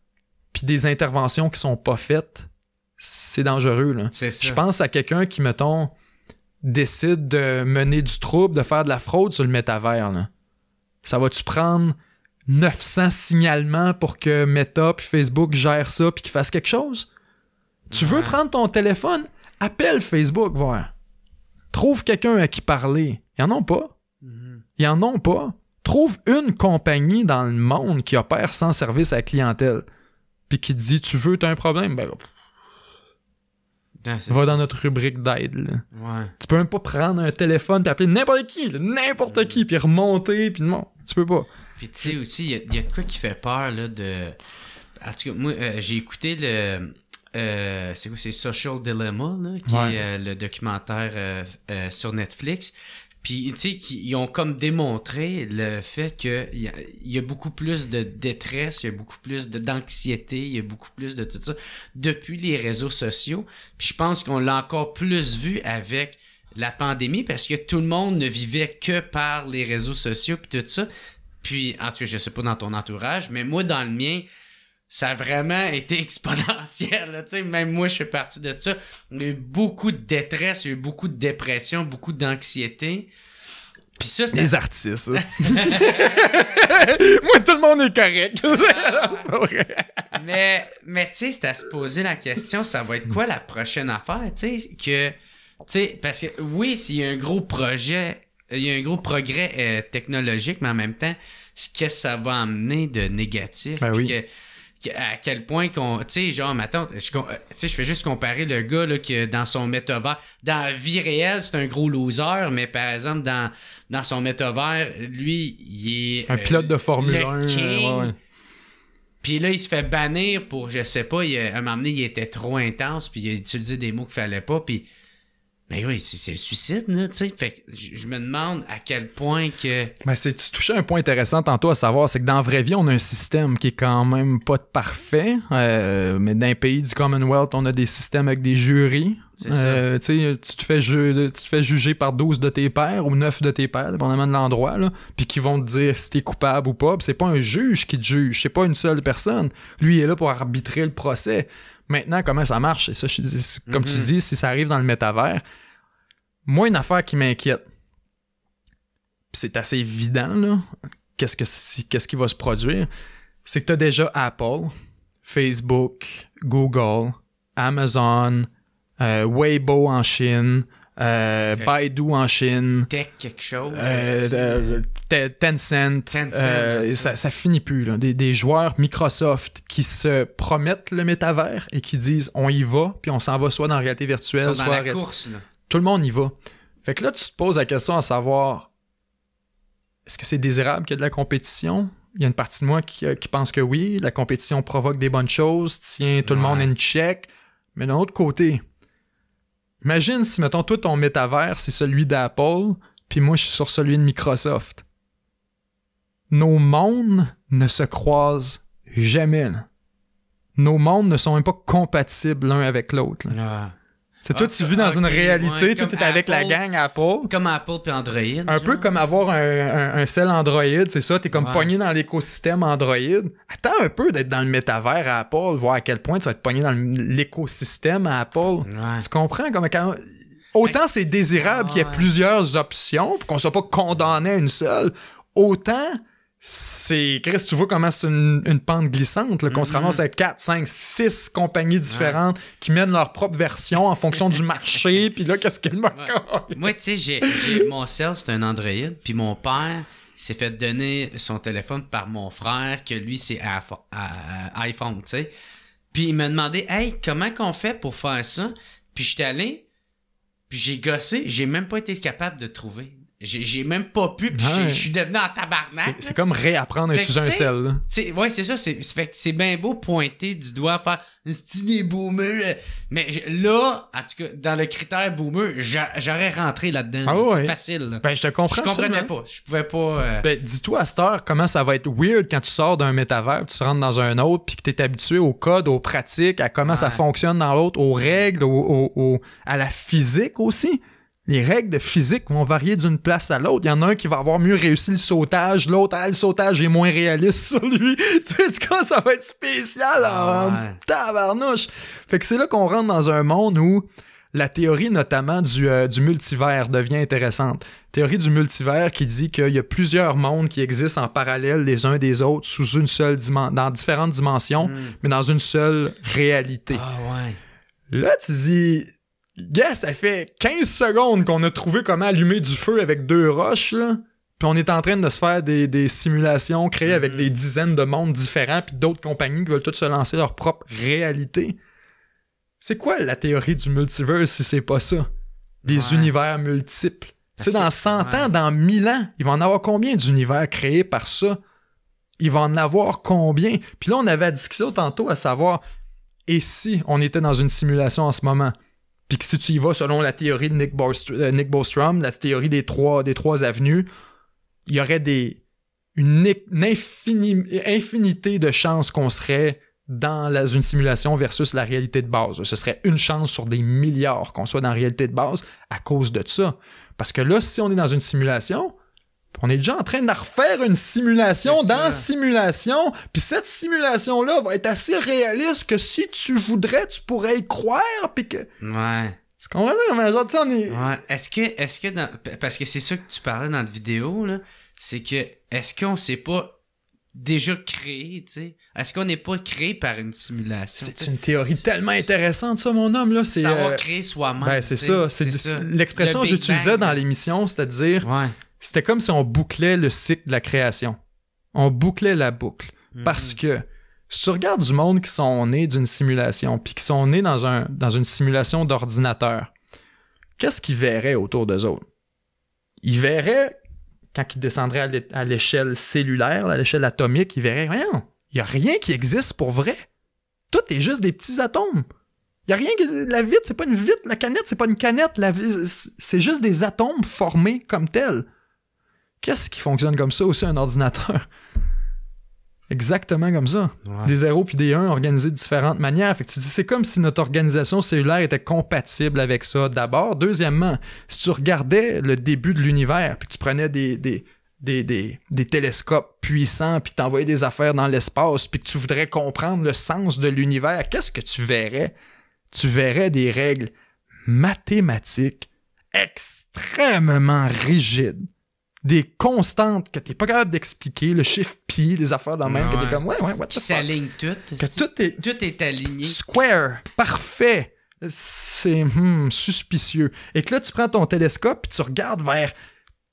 Speaker 2: puis des interventions qui sont pas faites, c'est dangereux. Là. Je pense à quelqu'un qui, mettons, décide de mener du trouble, de faire de la fraude sur le métavers. Ça va-tu prendre 900 signalements pour que Meta puis Facebook gèrent ça puis qu'ils fassent quelque chose? Tu veux prendre ton téléphone? Appelle Facebook, voir. Trouve quelqu'un à qui parler. Ils en ont pas. Mm-hmm. Ils en ont pas. Trouve une compagnie dans le monde qui opère sans service à la clientèle puis qui dit tu veux, t'as un problème? Ben, ah, va dans notre rubrique d'aide. Tu peux même pas prendre un téléphone et appeler n'importe qui, n'importe qui, puis remonter, puis non, tu peux pas.
Speaker 1: Puis tu sais aussi, il y, a de quoi qui fait peur là, de. En tout cas, moi, euh, j'ai écouté le. Euh, c'est quoi, c'est Social Dilemma, là, qui est euh, le documentaire sur Netflix. Puis, tu sais, ils ont comme démontré le fait qu'il y, a beaucoup plus de détresse, il y a beaucoup plus d'anxiété, il y a beaucoup plus de tout ça depuis les réseaux sociaux. Puis, je pense qu'on l'a encore plus vu avec la pandémie parce que tout le monde ne vivait que par les réseaux sociaux puis tout ça. Puis, en tout cas, je sais pas dans ton entourage, mais moi, dans le mien, ça a vraiment [laughs] été exponentiel. même moi, je suis parti de ça. Il y a eu beaucoup de détresse, il y a eu beaucoup de dépression, beaucoup d'anxiété. Puis ça, Les [laughs] artistes. [laughs] moi, tout le monde est correct. mais mais tu sais, c'est à se poser la question, ça va être quoi la prochaine affaire? que. parce que oui, s'il y a un gros projet, il y a un gros progrès euh, technologique, mais en même temps, qu'est-ce que ça va amener de négatif? Ben que, à quel point qu'on. Tu sais, genre, ma tante, je, euh, je fais juste comparer le gars là, que dans son métavers, dans la vie réelle, c'est un gros loser, mais par exemple, dans, dans son métavers, lui, il est. Un pilote de euh, Formule 1. Euh, puis là, il se fait bannir pour, je sais pas, il, à un moment donné, il était trop intense, puis il a utilisé des mots qu'il fallait pas, puis mais oui, c'est le suicide, là, tu sais. Fait que je me demande à quel point que.
Speaker 2: Mais c'est tu touchais un point intéressant tantôt à savoir, c'est que dans la vraie vie, on a un système qui est quand même pas parfait. Euh, mais dans un pays du Commonwealth, on a des systèmes avec des jurys. Euh, tu te fais tu te fais juger par 12 de tes pères ou 9 de tes pères, dépendamment de l'endroit, là, puis qui vont te dire si t'es coupable ou pas. c'est pas un juge qui te juge, c'est pas une seule personne. Lui est là pour arbitrer le procès. Maintenant, comment ça marche? Et ça, comme tu mhm. dis, si ça arrive dans le métavers, moi, une affaire qui m'inquiète, c'est assez évident, là, qu'est-ce, qui va se produire, c'est que tu as déjà Apple, Facebook, Google, Amazon, euh, Weibo en Chine, euh, Baidu en Chine.
Speaker 1: Tech quelque chose. Euh, euh, euh Tencent.
Speaker 2: ça, ça, finit plus. Là. Des, joueurs Microsoft qui se promettent le métavers et qui disent on y va, puis on s'en va soit dans la réalité virtuelle, soit dans la course. Là. Tout le monde y va. Fait que là, tu te poses la question à savoir est-ce que c'est désirable qu'il y ait de la compétition il y a une partie de moi qui, pense que oui, la compétition provoque des bonnes choses, tient tout le monde une check. Mais d'un autre côté, Imagine si, mettons, tout ton métavers, c'est celui d'Apple, puis moi, je suis sur celui de Microsoft. Nos mondes ne se croisent jamais. Nos mondes ne sont même pas compatibles l'un avec l'autre. C'est toi, ah, tu vis dans une réalité, tout est avec la gang
Speaker 1: Apple. Comme Apple puis Android. Un peu comme avoir
Speaker 2: un, un, sel Android, c'est ça, Tu es comme pogné dans l'écosystème Android. Attends un peu d'être dans le métavers à Apple, voir à quel point tu vas être pogné dans l'écosystème à Apple. Tu comprends? Comme quand... Autant c'est désirable ah, qu'il y ait plusieurs options, qu'on soit pas condamné à une seule, autant c'est. Chris, tu vois comment c'est une, pente glissante, qu'on se mm-hmm. ramasse à 4, 5, 6 compagnies différentes qui mènent leur propre version en fonction du marché, [laughs] puis là, qu'est-ce qu'elle m'a
Speaker 1: Moi, tu sais, mon cell, c'est un Android, puis mon père s'est fait donner son téléphone par mon frère, que lui, c'est iPhone, tu sais. Puis il m'a demandé, hey, comment qu'on fait pour faire ça? Puis j'étais allé, puis j'ai gossé, j'ai même pas été capable de trouver j'ai même pas pu, puis je suis devenu en tabarnak. C'est comme réapprendre à utiliser un sel. Ouais, c'est ça. C'est bien beau pointer du doigt, faire c'est des boomers. Mais là, en tout cas, dans le critère boomer, j'aurais rentré là-dedans. Ah Facile. Ben, je te comprends. Je comprenais pas. Je pouvais pas. Euh, ben,
Speaker 2: dis-toi à cette heure comment ça va être weird quand tu sors d'un métavers, tu rentres dans un autre, puis que tu es habitué au code, aux pratiques, à comment ça fonctionne dans l'autre, aux règles, à la physique aussi les règles de physique vont varier d'une place à l'autre. Il y en a un qui va avoir mieux réussi le sautage, l'autre, ah, le sautage est moins réaliste [laughs] sur lui. tu sais, quoi, ça va être spécial ah, en tabarnouche. Fait que c'est là qu'on rentre dans un monde où la théorie notamment du, euh, du multivers devient intéressante. Théorie du multivers qui dit qu'il y a plusieurs mondes qui existent en parallèle les uns des autres sous une seule dans différentes dimensions, hmm. mais dans une seule réalité. Ah ouais. Là, tu dis, yeah, ça fait 15 secondes qu'on a trouvé comment allumer du feu avec deux roches, là. Puis on est en train de se faire des, simulations créées avec mm-hmm. des dizaines de mondes différents, puis d'autres compagnies qui veulent toutes se lancer leur propre réalité. C'est quoi la théorie du multiverse si c'est pas ça? Des univers multiples. Tu sais, dans 100 ans, dans 1000 ans, il va en avoir combien d'univers créés par ça? Il va en avoir combien? Puis là, on avait la discussion tantôt à savoir, et si on était dans une simulation en ce moment? Puis que si tu y vas selon la théorie de euh, Nick, Bostrom, la théorie des trois, des trois avenues, il y aurait des, une, infinité de chances qu'on serait dans une simulation versus la réalité de base. Ce serait une chance sur des milliards qu'on soit dans la réalité de base à cause de ça. Parce que là, si on est dans une simulation, on est déjà en train de refaire une simulation dans simulation. Puis cette simulation-là va être assez réaliste que si tu voudrais, tu pourrais y croire. Puis que. Ouais. Tu comprends? Mais genre, on est. Ouais.
Speaker 1: Est-ce que. Est-ce que Parce que c'est ça que tu parlais dans la vidéo, là. C'est que. Est-ce qu'on s'est pas déjà créé, tu sais. Est-ce qu'on n'est pas créé par une simulation? C'est une
Speaker 2: théorie tellement intéressante, ça, mon homme. Là. C'est, Savoir euh, créer soi-même. Ben, c'est ça. C'est, l'expression que j'utilisais dans l'émission, c'est-à-dire ouais c'était comme si on bouclait le cycle de la création. On bouclait la boucle. Mhm. Parce que si tu regardes du monde qui sont nés d'une simulation, puis qui sont nés dans, une simulation d'ordinateur, qu'est-ce qu'ils verraient autour d'eux autres? Ils verraient, quand ils descendraient à l'échelle cellulaire, à l'échelle atomique, ils verraient rien. Il n'y a rien qui existe pour vrai. Tout est juste des petits atomes. Il n'y a rien La vitre, c'est pas une vitre. La canette, c'est pas une canette. La... C'est juste des atomes formés comme tels. Qu'est-ce qui fonctionne comme ça aussi, un ordinateur? [laughs] Exactement comme ça. Des zéros puis des 1 organisés de différentes manières. Fait que tu dis, c'est comme si notre organisation cellulaire était compatible avec ça d'abord. Deuxièmement, si tu regardais le début de l'univers, puis tu prenais des, des, télescopes puissants, puis que tu des affaires dans l'espace, puis que tu voudrais comprendre le sens de l'univers, qu'est-ce que tu verrais? Tu verrais des règles mathématiques extrêmement rigides des constantes que t'es pas capable d'expliquer, le chiffre pi, des affaires dans même, que que t'es comme, ouais, ouais,
Speaker 1: what the ça s'aligne tout. Que tout est... Tout est aligné. Square, parfait.
Speaker 2: C'est hmm, suspicieux. Et que là, tu prends ton télescope puis tu regardes vers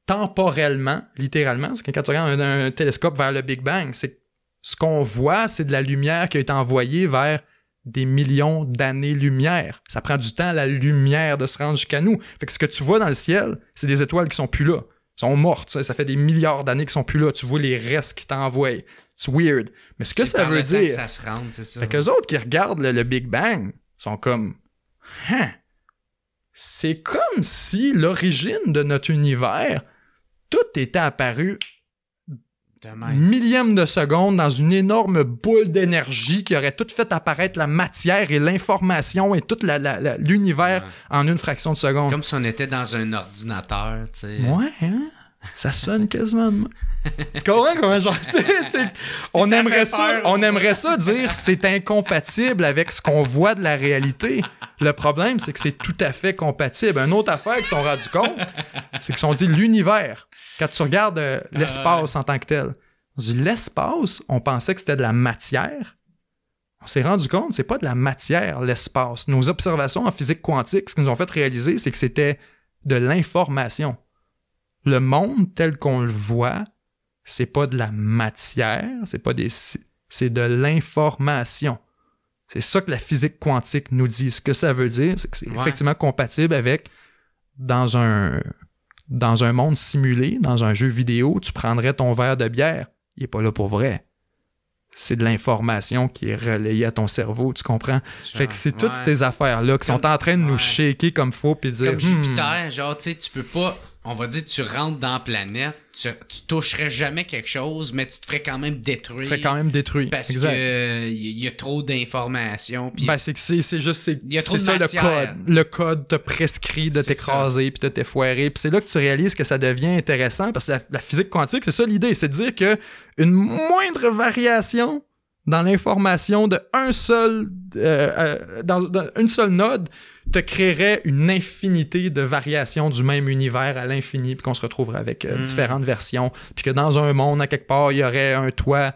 Speaker 2: temporellement, littéralement, parce que quand tu regardes un, télescope vers le Big Bang, c'est ce qu'on voit, c'est de la lumière qui a été envoyée vers des millions d'années-lumière. Ça prend du temps, la lumière, de se rendre jusqu'à nous. Fait que ce que tu vois dans le ciel, c'est des étoiles qui sont plus là sont mortes. Ça, fait des milliards d'années qu'ils sont plus là. Tu vois les restes qu'ils t'envoient. C'est weird. Mais ce que ça veut dire. Que ça se c'est ça. Fait qu'eux autres qui regardent le, Big Bang sont comme. Hein? C'est comme si l'origine de notre univers, tout était apparu millième de seconde dans une énorme boule d'énergie qui aurait tout fait apparaître la matière et l'information et
Speaker 1: tout l'univers en une fraction de seconde. Comme si on était dans un ordinateur, tu sais. Ouais,
Speaker 2: hein? ça sonne quasiment de
Speaker 1: Tu comprends comment genre
Speaker 2: on aimerait ça, on aimerait dire c'est incompatible avec ce qu'on voit de la réalité. Le problème c'est que c'est tout à fait compatible. Une autre affaire qu'ils sont rendus compte, c'est qu'ils sont dit l'univers. Quand tu regardes euh, ah, l'espace en tant que tel, l'espace, on pensait que c'était de la matière. On s'est rendu compte, c'est pas de la matière l'espace. Nos observations en physique quantique, ce qu'ils nous ont fait réaliser, c'est que c'était de l'information le monde tel qu'on le voit, c'est pas de la matière, c'est pas des c'est de l'information. C'est ça que la physique quantique nous dit. Ce que ça veut dire, c'est que c'est effectivement compatible avec dans un dans un monde simulé, dans un jeu vidéo, tu prendrais ton verre de bière, il est pas là pour vrai. C'est de l'information qui est relayée à ton cerveau, tu comprends? fait que c'est toutes tes affaires-là qui sont en train de nous shaker comme faux puis dire. Comme Jupiter,
Speaker 1: hmm. genre, tu sais, tu peux pas on va dire, tu rentres dans la planète, tu, toucherais jamais quelque chose, mais tu te ferais quand même détruire. C'est quand même détruit. Parce que il euh, y, a trop d'informations. Ben, c'est que c'est juste, c'est ça le code.
Speaker 2: Le code te prescrit de t'écraser puis de t'effoirer. c'est là que tu réalises que ça devient intéressant parce que la, la physique quantique, c'est ça l'idée. C'est de dire que une moindre variation dans l'information de un seul, euh, euh, dans, une seule node, te créerait une infinité de variations du même univers à l'infini, puis qu'on se retrouverait avec euh, hmm. différentes versions, puis que dans un monde, à quelque part, il y aurait un toit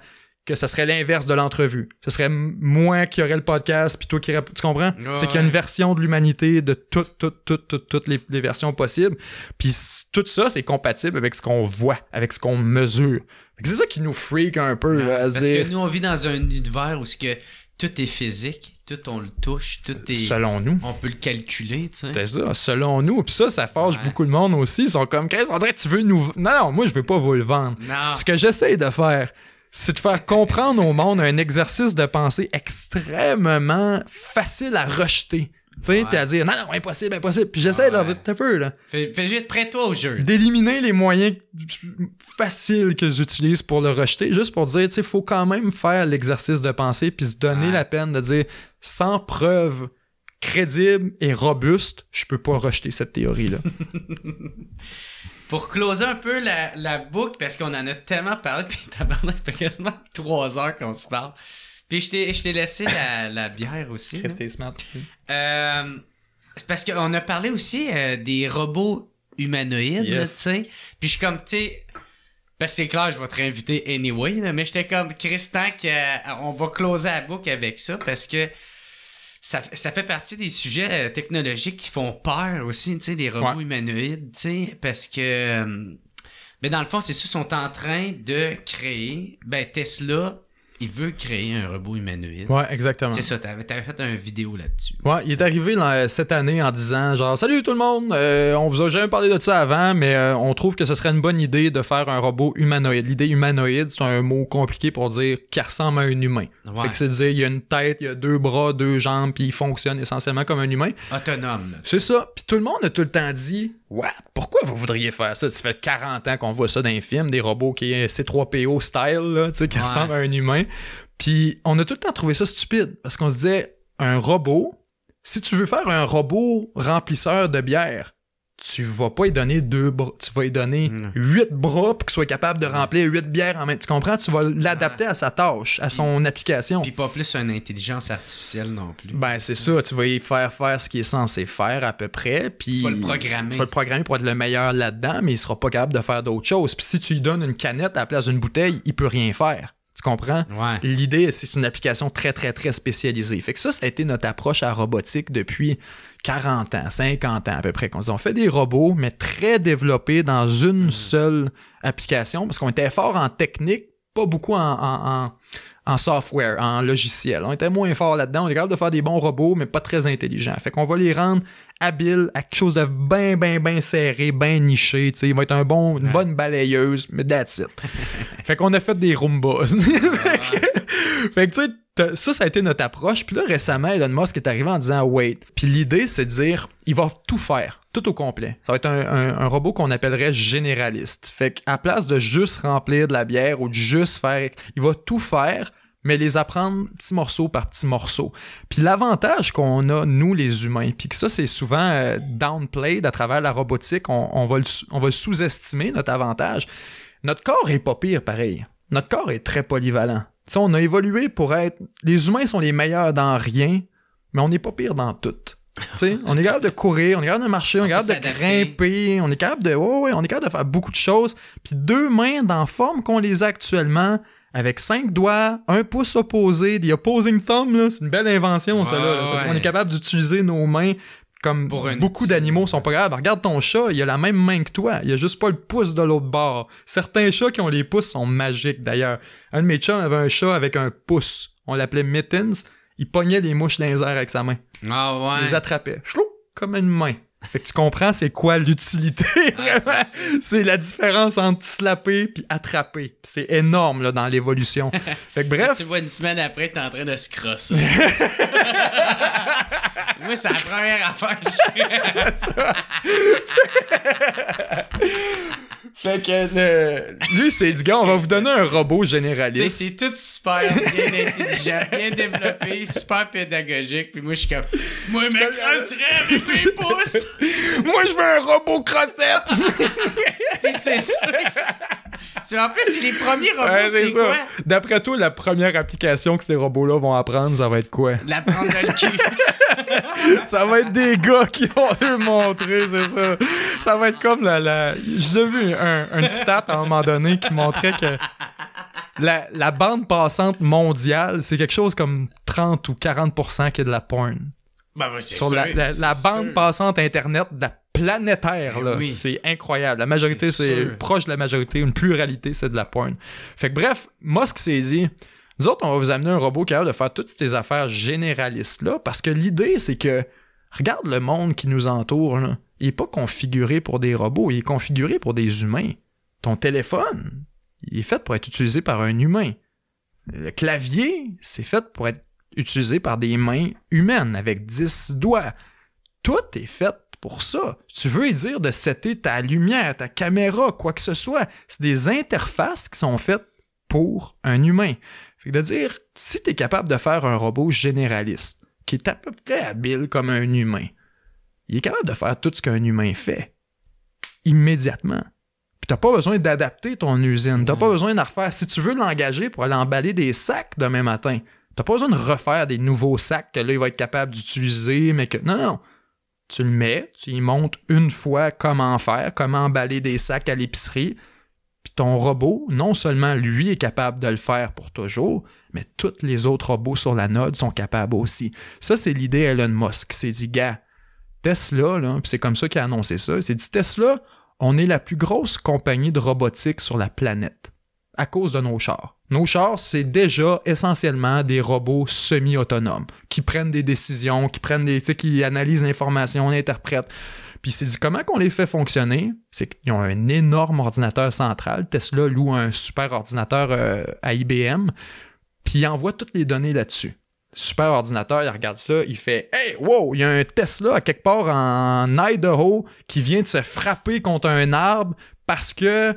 Speaker 2: que ça serait l'inverse de l'entrevue. Ce serait moi qui aurais le podcast, puis toi qui... Tu comprends? c'est qu'il y a une version de l'humanité de toutes, toutes, toutes, toutes, les, versions possibles. Puis tout ça, c'est compatible avec ce qu'on voit, avec ce qu'on mesure. C'est ça qui nous freak un peu. parce que
Speaker 1: nous, on vit dans un univers où que tout est physique, tout on le touche, tout est. Selon nous. On peut le calculer, tu sais. C'est ça,
Speaker 2: selon nous. Puis ça, ça fâche beaucoup de monde aussi. Ils sont comme, qu'est-ce qu'on tu veux nous. Non, non, moi, je veux pas vous le vendre. Non. Ce que j'essaie de faire, c'est de faire comprendre au monde un exercice de pensée extrêmement facile à rejeter. Tu sais, puis à dire non, non, impossible, impossible. Puis j'essaie ah d'en de dire un peu, là.
Speaker 1: Fais, juste prête-toi au jeu.
Speaker 2: D'éliminer les moyens faciles que j'utilise pour le rejeter, juste pour dire, tu sais, faut quand même faire l'exercice de pensée, puis se donner la peine de dire sans preuve crédible et robuste, je peux pas rejeter cette théorie-là. [laughs]
Speaker 1: pour closer un peu la, boucle, parce qu'on en a tellement parlé, [laughs] puis tabarnak, fait quasiment trois heures qu'on se parle. Puis je t'ai laissé la, bière aussi. [laughs] Restez smart. Euh, parce qu'on a parlé aussi euh, des robots humanoïdes, tu sais. Puis je suis comme, tu sais... Parce que c'est clair, je vais te réinviter anyway, mais j'étais comme, Christian, qu'on euh, va closer la boucle avec ça, parce que ça, ça, fait partie des sujets euh, technologiques qui font peur aussi, tu sais, les robots humanoïdes, tu sais, parce que. Euh, ben dans le fond, c'est ceux sont en train de créer. Ben Tesla il veut créer un robot humanoïde. Ouais, exactement. C'est ça, t'avais, avais fait une vidéo là-dessus.
Speaker 2: Ouais, il est arrivé euh, cette année en disant genre Salut tout le monde, euh, on vous a jamais parlé de ça avant, mais euh, on trouve que ce serait une bonne idée de faire un robot humanoïde. L'idée humanoïde, c'est un mot compliqué pour dire qui ressemble à un humain. Fait que c'est dire il y a une tête, il y a deux bras, deux jambes, puis il fonctionne essentiellement comme un humain.
Speaker 1: Autonome.
Speaker 2: C'est ça. Puis tout le monde a tout le temps dit What? Pourquoi
Speaker 1: vous voudriez faire ça?
Speaker 2: Ça fait 40 ans qu'on voit ça dans les films, des robots qui est C3PO style, là, qui ressemble à un humain. Puis on a tout le temps trouvé ça stupide parce qu'on se disait, un robot, si tu veux faire un robot remplisseur de bière, tu vas pas y donner deux bras, tu vas y donner huit bras pour qu'il soit capable de remplir huit bières en main. Tu comprends? Tu vas l'adapter à sa tâche, à son application. Puis
Speaker 1: pas plus une intelligence artificielle non plus. Ben, c'est ça. Tu vas y faire
Speaker 2: faire ce qu'il est censé faire à peu près. Puis tu vas le programmer. Tu vas le programmer pour être le meilleur là-dedans, mais il sera pas capable de faire d'autres choses. Puis si tu lui donnes une canette à la place d'une bouteille, il peut rien faire. Tu comprends? L'idée, c'est une application très, très, très spécialisée. Fait que ça, ça a été notre approche à la robotique depuis 40 ans, 50 ans à peu près. On fait des robots, mais très développés dans une hmm. seule application parce qu'on était fort en technique, pas beaucoup en, software, en logiciel. On était moins fort là-dedans. On est capable de faire des bons robots, mais pas très intelligents. Fait qu'on va les rendre habile à quelque chose de bien, bien, bien serré, bien niché. sais. Il va être un bon, une bonne balayeuse, mais that's it. [laughs] fait qu'on a fait des Roombas. Ah [laughs] fait que tu sais, ça, ça a été notre approche. Puis là, récemment, Elon Musk est arrivé en disant Wait. Puis l'idée, c'est de dire il va tout faire, tout au complet. Ça va être un, un robot qu'on appellerait généraliste. Fait qu'à place de juste remplir de la bière ou de juste faire. Il va tout faire mais les apprendre petit morceau par petit morceau. Puis l'avantage qu'on a, nous les humains, puis que ça c'est souvent euh, downplayed à travers la robotique, on, on va sous-estimer notre avantage. Notre corps est pas pire pareil. Notre corps est très polyvalent. sais, on a évolué pour être... Les humains sont les meilleurs dans rien, mais on n'est pas pire dans tout. sais, on est capable de courir, on est capable de marcher, on, est capable de grimper, on est capable de, on est capable de faire beaucoup de choses. Puis deux mains dans la forme qu'on les a actuellement, avec cinq doigts, un pouce opposé, the opposing thumb, c'est une belle invention, ça. Là, On est capable d'utiliser nos mains comme beaucoup d'animaux sont pas graves. Regarde ton chat, il a la même main que toi. Il a juste pas le pouce de l'autre bord. Certains chats qui ont les pouces sont magiques d'ailleurs. Un de mes chats avait un chat avec un pouce. On l'appelait Mittens. Il pognait les mouches dans avec sa main.
Speaker 1: Ah Il les
Speaker 2: attrapait. comme une main. Fait que tu comprends c'est quoi l'utilité. [laughs] c'est la différence entre slapper puis attraper. C'est énorme là, dans l'évolution. [laughs] Fait que
Speaker 1: bref. tu vois une semaine après, t'es en train de se crosser. [laughs] Moi, c'est la première affaire que je fait que euh,
Speaker 2: lui, c'est du gars, on va vous donner un robot généraliste. c'est
Speaker 1: tout super bien intelligent, bien développé, super pédagogique. Puis moi, je suis comme, moi, je me avec mes pouces. [laughs] moi, je veux un robot crossette. [laughs] puis c'est ça... En plus, c'est les premiers robots, c'est quoi?
Speaker 2: D'après toi, la première application que ces robots-là vont apprendre, ça va être quoi?
Speaker 1: L'apprendre dans le cul.
Speaker 2: [laughs] ça va être des gars qui vont eux montrer, c'est ça. Ça va être comme la... la... J'ai vu un un, stat à un moment donné qui montrait que la, bande passante mondiale, c'est quelque chose comme 30 ou 40 qui est de la porn. Ben, ben, Sur la, bande passante Internet la planétaire, ben là. C'est incroyable. La majorité, c'est proche de la majorité. Une pluralité, c'est de la porn. Fait que bref, Musk s'est dit... Nous autres, on va vous amener un robot capable de faire toutes ces affaires généralistes-là, parce que l'idée, c'est que regarde le monde qui nous entoure. Là il n'est pas configuré pour des robots, il est configuré pour des humains. Ton téléphone, il est fait pour être utilisé par un humain. Le clavier, c'est fait pour être utilisé par des mains humaines avec 10 doigts. Tout est fait pour ça. Tu veux dire de setter ta lumière, ta caméra, quoi que ce soit. C'est des interfaces qui sont faites pour un humain. Fait que de dire, si tu es capable de faire un robot généraliste, qui est à peu près habile comme un humain, il est capable de faire tout ce qu'un humain fait immédiatement. Puis t'as pas besoin d'adapter ton usine. T'as pas mm-hmm. besoin de refaire. Si tu veux l'engager pour aller emballer des sacs demain matin, t'as pas besoin de refaire des nouveaux sacs que là, il va être capable d'utiliser, mais que. Non, Tu le mets, tu y montres une fois comment faire, comment emballer des sacs à l'épicerie. Puis ton robot, non seulement lui est capable de le faire pour toujours, mais tous les autres robots sur la node sont capables aussi. Ça, c'est l'idée Elon Musk. C'est dit, gars, Tesla, c'est comme ça qu'il a annoncé ça, C'est dit Tesla, on est la plus grosse compagnie de robotique sur la planète à cause de nos chars. Nos chars, c'est déjà essentiellement des robots semi-autonomes qui prennent des décisions, qui prennent des, qui analysent l'information, interprètent. Puis c'est dit comment qu'on les fait fonctionner, c'est qu'ils ont un énorme ordinateur central. Tesla loue un super ordinateur euh, à IBM, puis il envoie toutes les données là-dessus super ordinateur, il regarde ça, il fait Hey, wow, il y a un Tesla à quelque part en Idaho qui vient de se frapper contre un arbre parce que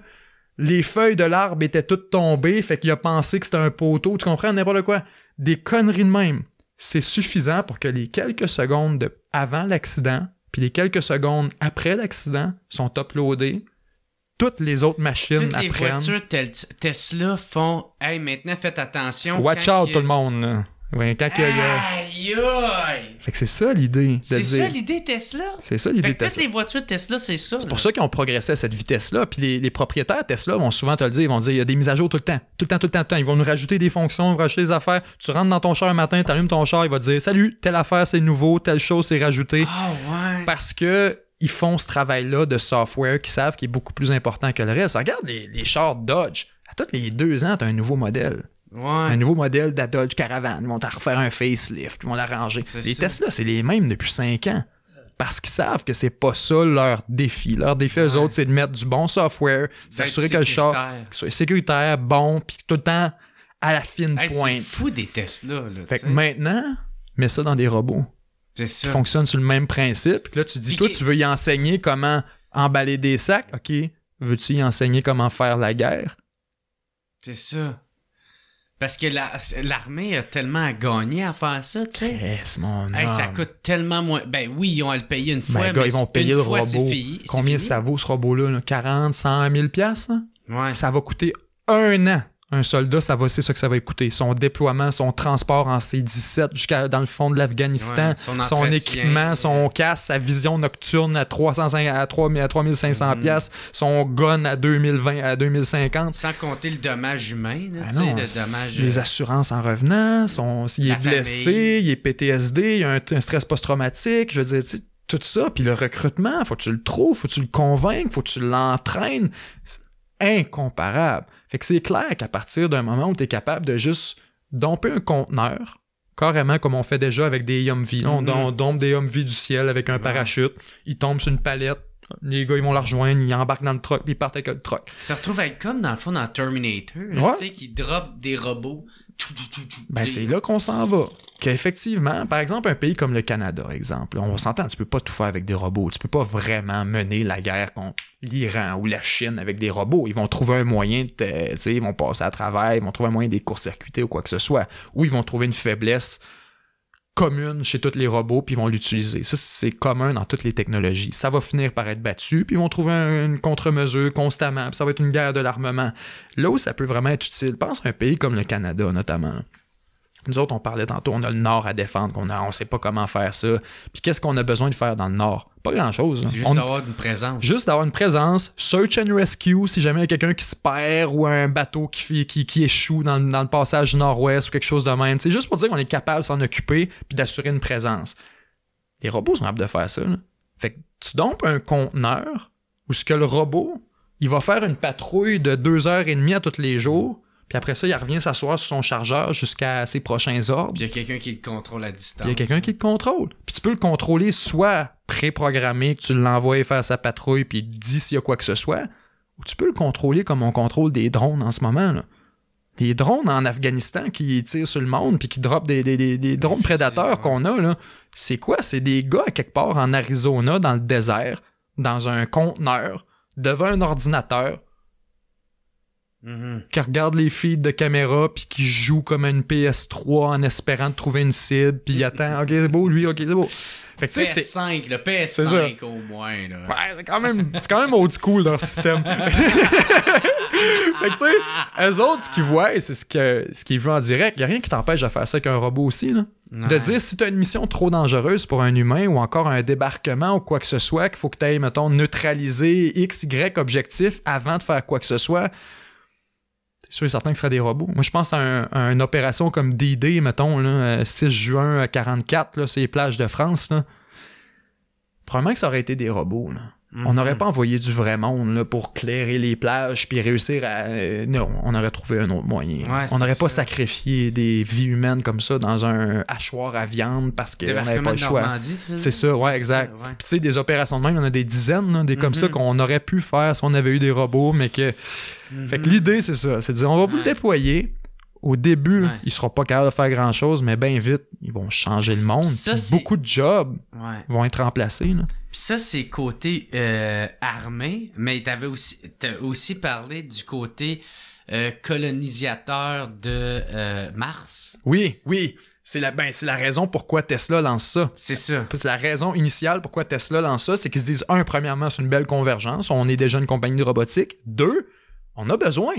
Speaker 2: les feuilles de l'arbre étaient toutes tombées, fait qu'il a pensé que c'était un poteau, tu comprends, n'importe quoi. Des conneries de même. C'est suffisant pour que les quelques secondes avant l'accident, puis les quelques secondes après l'accident sont uploadées. Toutes les autres machines Toutes les voitures
Speaker 1: Tesla font Hey, maintenant faites attention. Watch out, tout le
Speaker 2: monde. Ouais, quand
Speaker 1: Fait
Speaker 2: que c'est ça l'idée. C'est ça
Speaker 1: l'idée Tesla.
Speaker 2: C'est ça l'idée Tesla. Toutes
Speaker 1: les voitures de Tesla, c'est ça. C'est pour
Speaker 2: ça qu'ils ont progressé à cette vitesse-là. Puis les, les, propriétaires Tesla vont souvent te le dire. Ils vont dire il y a des mises à jour tout le temps. Tout le temps, tout le temps, Ils vont nous rajouter des fonctions, rajouter des affaires. Tu rentres dans ton char un matin, tu ton char, il va te dire salut, telle affaire, c'est nouveau, telle chose, c'est rajouté. Ah ouais. Parce que ils font ce travail-là de software qu'ils savent qui est beaucoup plus important que le reste. Regarde les, les chars Dodge. À toutes les deux ans, tu un nouveau modèle. Un nouveau modèle de caravane, Caravan. Ils vont refaire un facelift, ils vont l'arranger. Les tests là, c'est les mêmes depuis 5 ans. Parce qu'ils savent que c'est pas ça leur défi. Leur défi, aux eux autres, c'est de mettre du bon software, s'assurer que le char soit sécuritaire, bon, puis tout le temps à la fine
Speaker 1: pointe. C'est fou des Tesla. Là,
Speaker 2: maintenant, mets ça dans des robots. C'est ça. Fonctionne sur le même principe. Là, tu dis, toi, tu veux y enseigner comment emballer des sacs. OK. Veux-tu y enseigner comment faire la guerre?
Speaker 1: C'est ça. Parce que l'armée a tellement à gagner à faire ça, tu sais. Yes, mon ça coûte tellement moins. Ben oui, ils ont à le payer une ben, fois. gars, mais ils vont payer le robot. Combien ça
Speaker 2: vaut ce robot-là? 40, 100 000 piastres? Ouais. Ça va coûter un an un soldat, ça va, c'est ça que ça va écouter. Son déploiement, son transport en C-17 jusqu'à dans le fond de l'Afghanistan, son, équipement, son euh, casque, sa vision nocturne à 300, à 3500 mm-hmm. pièces, son gun à 2020, à 2050. Sans
Speaker 1: compter le dommage humain, ah les euh,
Speaker 2: assurances en revenant, son, il est blessé, il est PTSD, il a un, stress post-traumatique. Je veux dire, tout ça, puis le recrutement, faut que tu le trouves, faut que tu le convainques, faut que tu l'entraînes. incomparable. Fait que c'est clair qu'à partir d'un moment où tu es capable de juste domper un conteneur, carrément comme on fait déjà avec des hommes Mm On mm-hmm. dompe des vie du ciel avec un parachute, ils tombent sur une palette, les gars ils vont la rejoindre, ils embarquent dans le truck, puis ils partent
Speaker 1: avec le truck. Ça se retrouve à être comme dans le fond dans Terminator, Tu sais, qui drop des robots
Speaker 2: ben, c'est là qu'on s'en va. Qu'effectivement, par exemple, un pays comme le Canada, exemple, on s'entend, tu peux pas tout faire avec des robots. Tu peux pas vraiment mener la guerre contre l'Iran ou la Chine avec des robots. Ils vont trouver un moyen de, ils vont passer à travers, ils vont trouver un moyen de court-circuiter ou quoi que ce soit. Ou ils vont trouver une faiblesse commune chez tous les robots, puis ils vont l'utiliser. Ça, c'est commun dans toutes les technologies. Ça va finir par être battu, puis ils vont trouver une contre-mesure constamment, puis ça va être une guerre de l'armement. Là où ça peut vraiment être utile, pense à un pays comme le Canada notamment. Nous autres, on parlait tantôt, on a le Nord à défendre, qu'on a, on sait pas comment faire ça. Puis qu'est-ce qu'on a besoin de faire dans le Nord? Pas grand-chose. Hein. C'est juste on... d'avoir une présence. Juste d'avoir une présence. Search and rescue, si jamais il y a quelqu'un qui se perd ou un bateau qui, échoue dans, le passage nord-ouest ou quelque chose de même. C'est juste pour dire qu'on est capable de s'en occuper puis d'assurer une présence. Les robots sont capables de faire ça. Fait tu dompes un conteneur où ce que le robot, il va faire une patrouille de deux heures et demie à tous les jours puis après ça, il revient s'asseoir sur son chargeur
Speaker 1: jusqu'à ses prochains ordres. il y a quelqu'un qui le contrôle à distance. il y a quelqu'un
Speaker 2: qui le contrôle. Puis tu peux le contrôler soit préprogrammé, que tu l'envoies faire sa patrouille, puis il dit s'il y a quoi que ce soit, ou tu peux le contrôler comme on contrôle des drones en ce moment. Là. Des drones en Afghanistan qui tirent sur le monde, puis qui droppent des, des drones prédateurs qu'on a. là. C'est quoi? C'est des gars quelque part en Arizona, dans le désert, dans un conteneur, devant un ordinateur, Mhm. Qui regarde les feeds de caméra, puis qui joue comme une PS3 en espérant de trouver une cible, puis il attend, ok, c'est beau, lui, ok, c'est beau. PS5,
Speaker 1: le PS5 au moins. Là. Ouais, c'est
Speaker 2: quand même, c'est quand même old school leur système. [laughs] fait tu sais, eux autres, ce qu'ils voient, c'est ce que ce qu'ils veulent en direct. Il a rien qui t'empêche de faire ça avec un robot aussi. Là. De dire si t'as une mission trop dangereuse pour un humain ou encore un débarquement ou quoi que ce soit, qu'il faut que tu ailles, mettons, neutraliser X, Y objectif avant de faire quoi que ce soit, c'est sûr et certain que ce sera des robots. Moi, je pense à, une opération comme DD, mettons, là, 6 euh, juin 44, là, sur les plages de France. Là. Probablement que ça aurait été des robots. Là. On n'aurait mhm. pas envoyé du vrai monde pour clairer les plages puis réussir à. Euh, non, on aurait trouvé un autre moyen. on n'aurait pas sacrifié des vies humaines comme ça dans un hachoir à viande parce qu'on n'avait pas le choix. C'est ça, ouais, exact. Puis tu sais, des opérations de même, on a des dizaines, des comme ça mhm. qu'on aurait pu faire si on avait eu des robots, mais que. Mhm. Fait que l'idée, c'est ça. C'est de dire, on va vous déployer. Au début, il ils ne seront pas capables de faire grand chose, mais bien vite, ils vont changer le monde. beaucoup de jobs vont être remplacés
Speaker 1: ça, c'est côté euh, armé, mais tu aussi, as aussi parlé du côté euh, colonisateur de euh, Mars. Oui, oui. C'est la, ben, c'est la raison pourquoi Tesla lance ça. C'est ça. C'est la raison
Speaker 2: initiale pourquoi Tesla lance ça, c'est qu'ils se disent, un, premièrement, c'est une belle convergence, on est déjà une compagnie de robotique. Deux, on a besoin.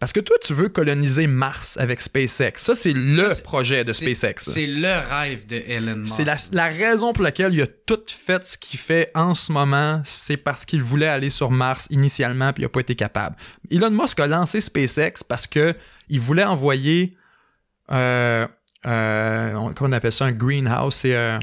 Speaker 2: Parce que toi, tu veux coloniser Mars avec SpaceX.
Speaker 1: Ça, c'est le projet de SpaceX. C'est le rêve de Elon Musk. C'est
Speaker 2: la, raison pour laquelle il a tout fait ce qu'il fait en ce moment. C'est parce qu'il voulait aller sur Mars initialement, puis il n'a pas été capable. Elon Musk a lancé SpaceX parce que il voulait envoyer. Euh, euh, comment on appelle ça Un greenhouse. C'est. Euh,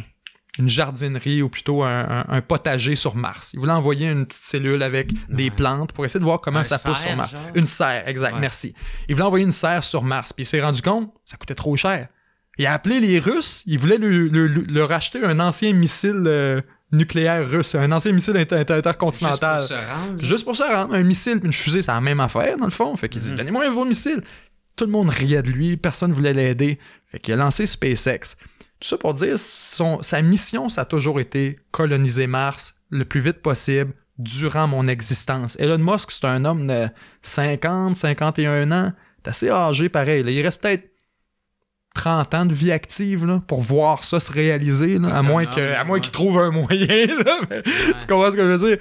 Speaker 2: une jardinerie ou plutôt un, potager sur Mars. Il voulait envoyer une petite cellule avec des plantes pour essayer de voir comment ça pousse sur Mars. Une serre, exact, merci. Il voulait envoyer une serre sur Mars, puis il s'est rendu compte ça coûtait trop cher. Il a appelé les Russes, il voulait leur acheter un ancien missile euh, nucléaire russe, un ancien missile intercontinental. Juste pour se rendre. Juste pour se rendre. Un missile une fusée, c'est la même affaire, dans le fond. Fait qu'il dit mhm. Donnez-moi un vos missile. Tout le monde riait de lui, personne voulait l'aider. Fait qu'il a lancé SpaceX. Tout ça pour dire, sa mission, ça a toujours été coloniser Mars le plus vite possible durant mon existence. Elon Musk, c'est un homme de 50, 51 ans, T'es assez âgé pareil. Il reste peut-être 30 ans de vie active pour voir ça se réaliser, à moins à moins qu'il trouve un moyen. [laughs] Tu comprends ce que je veux dire?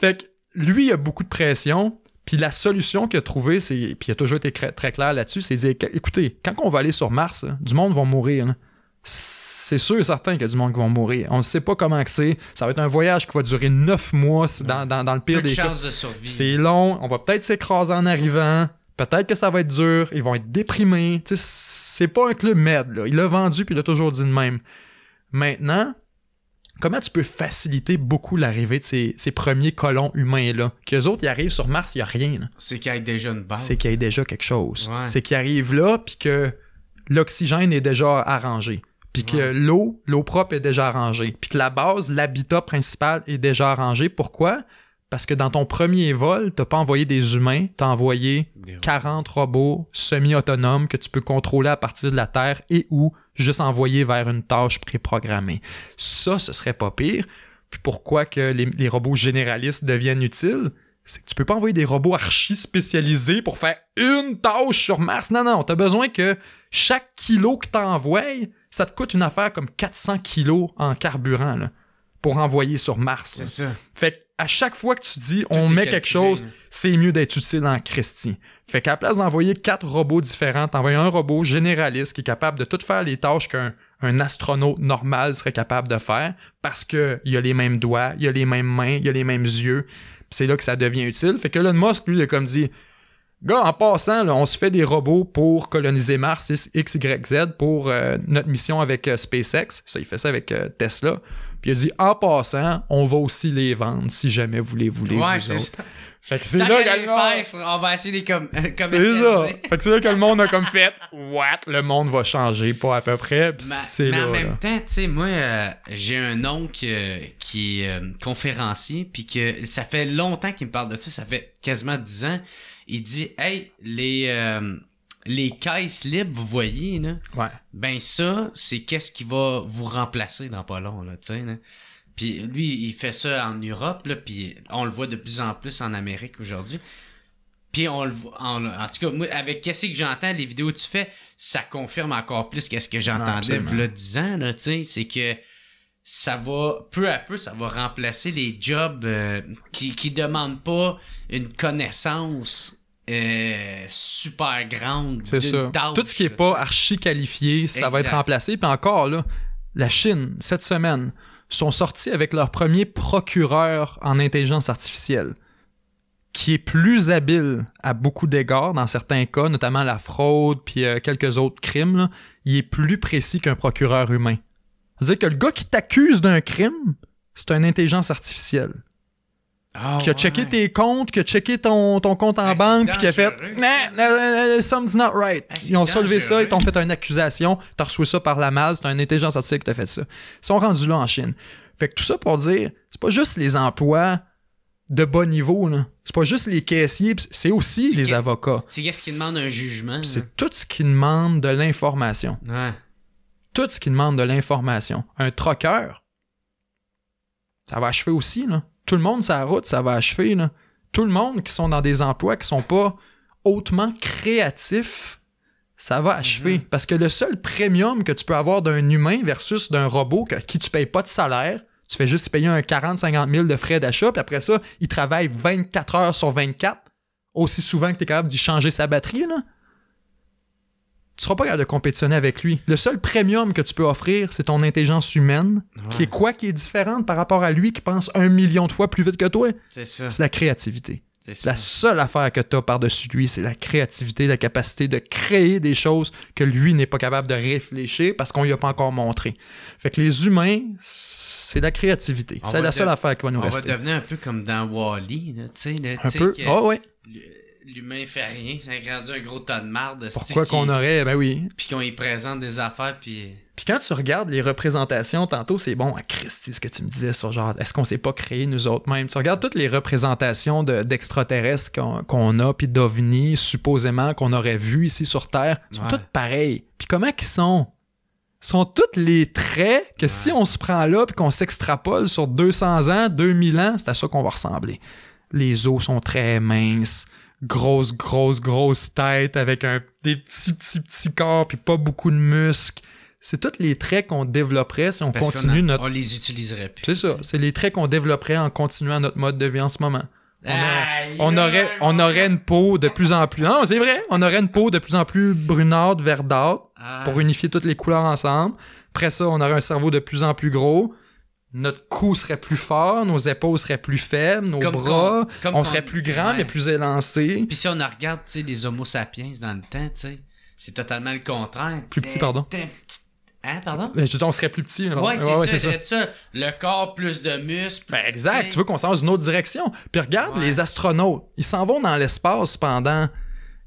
Speaker 2: Fait que lui, il a beaucoup de pression. Puis la solution qu'il a trouvée, c'est, puis il a toujours été très clair là-dessus, c'est de dire écoutez, quand on va aller sur Mars, hein, du monde va mourir c'est sûr et certain qu'il y a du monde qui va mourir. On ne sait pas comment c'est. Ça va être un voyage qui va durer neuf mois dans, le pire des cas. de survie. C'est long. On va peut-être s'écraser en arrivant. Peut-être que ça va être dur. Ils vont être déprimés. C'est pas un club med. Il l'a vendu puis il a toujours dit de même. Maintenant, comment tu peux faciliter beaucoup l'arrivée de ces, premiers colons humains-là? Qu'eux autres, ils arrivent sur Mars, il n'y a rien. C'est
Speaker 1: qu'il y ait déjà une base. C'est
Speaker 2: qu'il y ait déjà quelque chose. C'est qu'ils arrivent là, puis que l'oxygène est déjà arrangé puis que l'eau, l'eau propre est déjà rangée, puis que la base, l'habitat principal est déjà rangé. Pourquoi? Parce que dans ton premier vol, t'as pas envoyé des humains, t'as envoyé 40 robots semi-autonomes que tu peux contrôler à partir de la Terre et ou juste envoyer vers une tâche préprogrammée. Ça, ce serait pas pire. Puis pourquoi que les, les robots généralistes deviennent utiles? c'est que tu peux pas envoyer des robots archi spécialisés pour faire une tâche sur Mars. Non, non, t'as besoin que chaque kilo que t'envoies, ça te coûte une affaire comme 400 kilos en carburant pour envoyer sur Mars. C'est ça. Fait à chaque fois que tu dis on met quelque chose, c'est mieux d'être utile en Christie. Fait qu'à place d'envoyer quatre robots différents, t'envoies un robot généraliste qui est capable de tout faire les tâches qu'un un astronaute normal serait capable de faire parce qu'il a les mêmes doigts, il a les mêmes mains, il a les mêmes yeux. C'est là que ça devient utile. Fait que Elon Musk, lui, il a comme dit en passant, on se fait des robots pour coloniser Mars, XYZ, pour euh, notre mission avec euh, SpaceX. Ça, il fait ça avec euh, Tesla. Puis il a dit, en passant, on va aussi les vendre si jamais vous les voulez. Ouais, c'est ça. Fait que c'est là que
Speaker 1: le on va essayer des C'est ça.
Speaker 2: Fait que c'est là que le monde
Speaker 1: a comme fait what, le
Speaker 2: monde va changer pas à peu près. mais en même
Speaker 1: temps, tu sais moi j'ai un oncle qui est conférencier puis que ça fait longtemps qu'il me parle de ça, ça fait quasiment 10 ans il dit Hey, les, euh, les caisses libres, vous voyez, là, ben ça, c'est qu'est-ce qui va vous remplacer dans pas long, là, Puis lui, il fait ça en Europe, là, puis on le voit de plus en plus en Amérique aujourd'hui. Puis on le voit. En, tout cas, avec qu'est-ce que j'entends, les vidéos que tu fais, ça confirme encore plus qu'est-ce que j'entendais le 10 ans, là, C'est que ça va, peu à peu, ça va remplacer les jobs euh, qui, ne demandent pas une connaissance super grande. Tout ce qui n'est pas archi
Speaker 2: qualifié, ça va être remplacé. Puis encore la Chine, cette semaine, sont sortis avec leur premier procureur en intelligence artificielle qui est plus habile à beaucoup d'égards dans certains cas, notamment la fraude puis euh, quelques autres crimes, il est plus précis qu'un procureur humain. C'est-à-dire que le gars qui t'accuse d'un crime, c'est une intelligence artificielle. Ah, qui a checké tes comptes, qui a checké ton, ton compte en ben, banque, puis qui a fait eh, eh, eh, Something's not right. Ben, ils ont soulevé ça, ils t'ont fait une accusation, t'as reçu ça par la malle, c'est un intelligence artificielle qui t'a fait ça. Ils sont rendus là en Chine. Fait que tout ça pour dire, c'est pas juste les emplois de bas niveau, là. C'est pas juste les caissiers, c'est aussi les avocats. C'est quest ce qui demande un
Speaker 1: jugement. C'est
Speaker 2: tout ce qui demande de l'information. Ouais. Tout ce qui demande de l'information. Un troqueur, ça va achever aussi, là tout le monde sa route, ça va achever. Là. Tout le monde qui sont dans des emplois qui sont pas hautement créatifs, ça va achever. Mhm. Parce que le seul premium que tu peux avoir d'un humain versus d'un robot à qui tu payes pas de salaire, tu fais juste payer un 40-50 000 de frais d'achat, puis après ça, il travaille 24 heures sur 24, aussi souvent que tu es capable d'y changer sa batterie. Là tu seras pas capable de compétitionner avec lui. Le seul premium que tu peux offrir, c'est ton intelligence humaine, qui est quoi qui est différente par rapport à lui qui pense un million de fois plus vite que toi. C'est ça. C'est la créativité. C'est la seule affaire que tu as par-dessus lui, c'est la créativité, la capacité de créer des choses que lui n'est pas capable de réfléchir parce qu'on lui a pas encore montré. Fait que les humains, c'est la créativité. C'est la seule affaire qui nous on rester. On va
Speaker 1: devenir un peu comme dans Wally, tu sais. Un peu. Ah ouais l'humain fait rien, ça a rendu un gros tas de marde. Pourquoi qu'on aurait, ben oui. Puis qu'on y présente des affaires, puis.
Speaker 2: Puis quand tu regardes les représentations, tantôt c'est bon, ah, Christy, ce que tu me disais sur genre, est-ce qu'on s'est pas créé nous autres même Tu regardes toutes les représentations d'extraterrestres qu'on a, puis d'ovnis supposément qu'on aurait vu ici sur Terre, sont toutes pareilles. Puis comment qu'ils sont? sont tous les traits que si on se prend là puis qu'on s'extrapole sur 200 ans, 2000 ans, c'est à ça qu'on va ressembler. Les os sont très minces, grosse, grosse, grosse tête avec un, des petits, petits, petits corps, puis pas beaucoup de muscles. C'est tous les traits qu'on développerait si on continue notre. On les utiliserait plus. C'est ça. C'est les traits qu'on développerait en continuant notre mode de vie en ce moment. On, aurait, on aurait une peau de plus en plus. Non, c'est vrai. On aurait une peau de plus en plus brunarde, verdâtre, ah. pour unifier toutes les couleurs ensemble. Après ça, on aurait un cerveau de plus en plus gros notre cou serait plus fort, nos épaules seraient plus faibles, nos bras, on serait plus
Speaker 1: grand mais plus élancé. Puis si on regarde les Homo sapiens dans le temps, c'est totalement le contraire. Plus petit, pardon. Hein, pardon? Ben, je dis, on serait plus petit. c'est ça, ça. Le corps, plus de muscles. Ben, exact.
Speaker 2: Tu veux qu'on s'en dans une autre direction. Puis regarde, les astronautes, ils s'en vont dans l'espace pendant.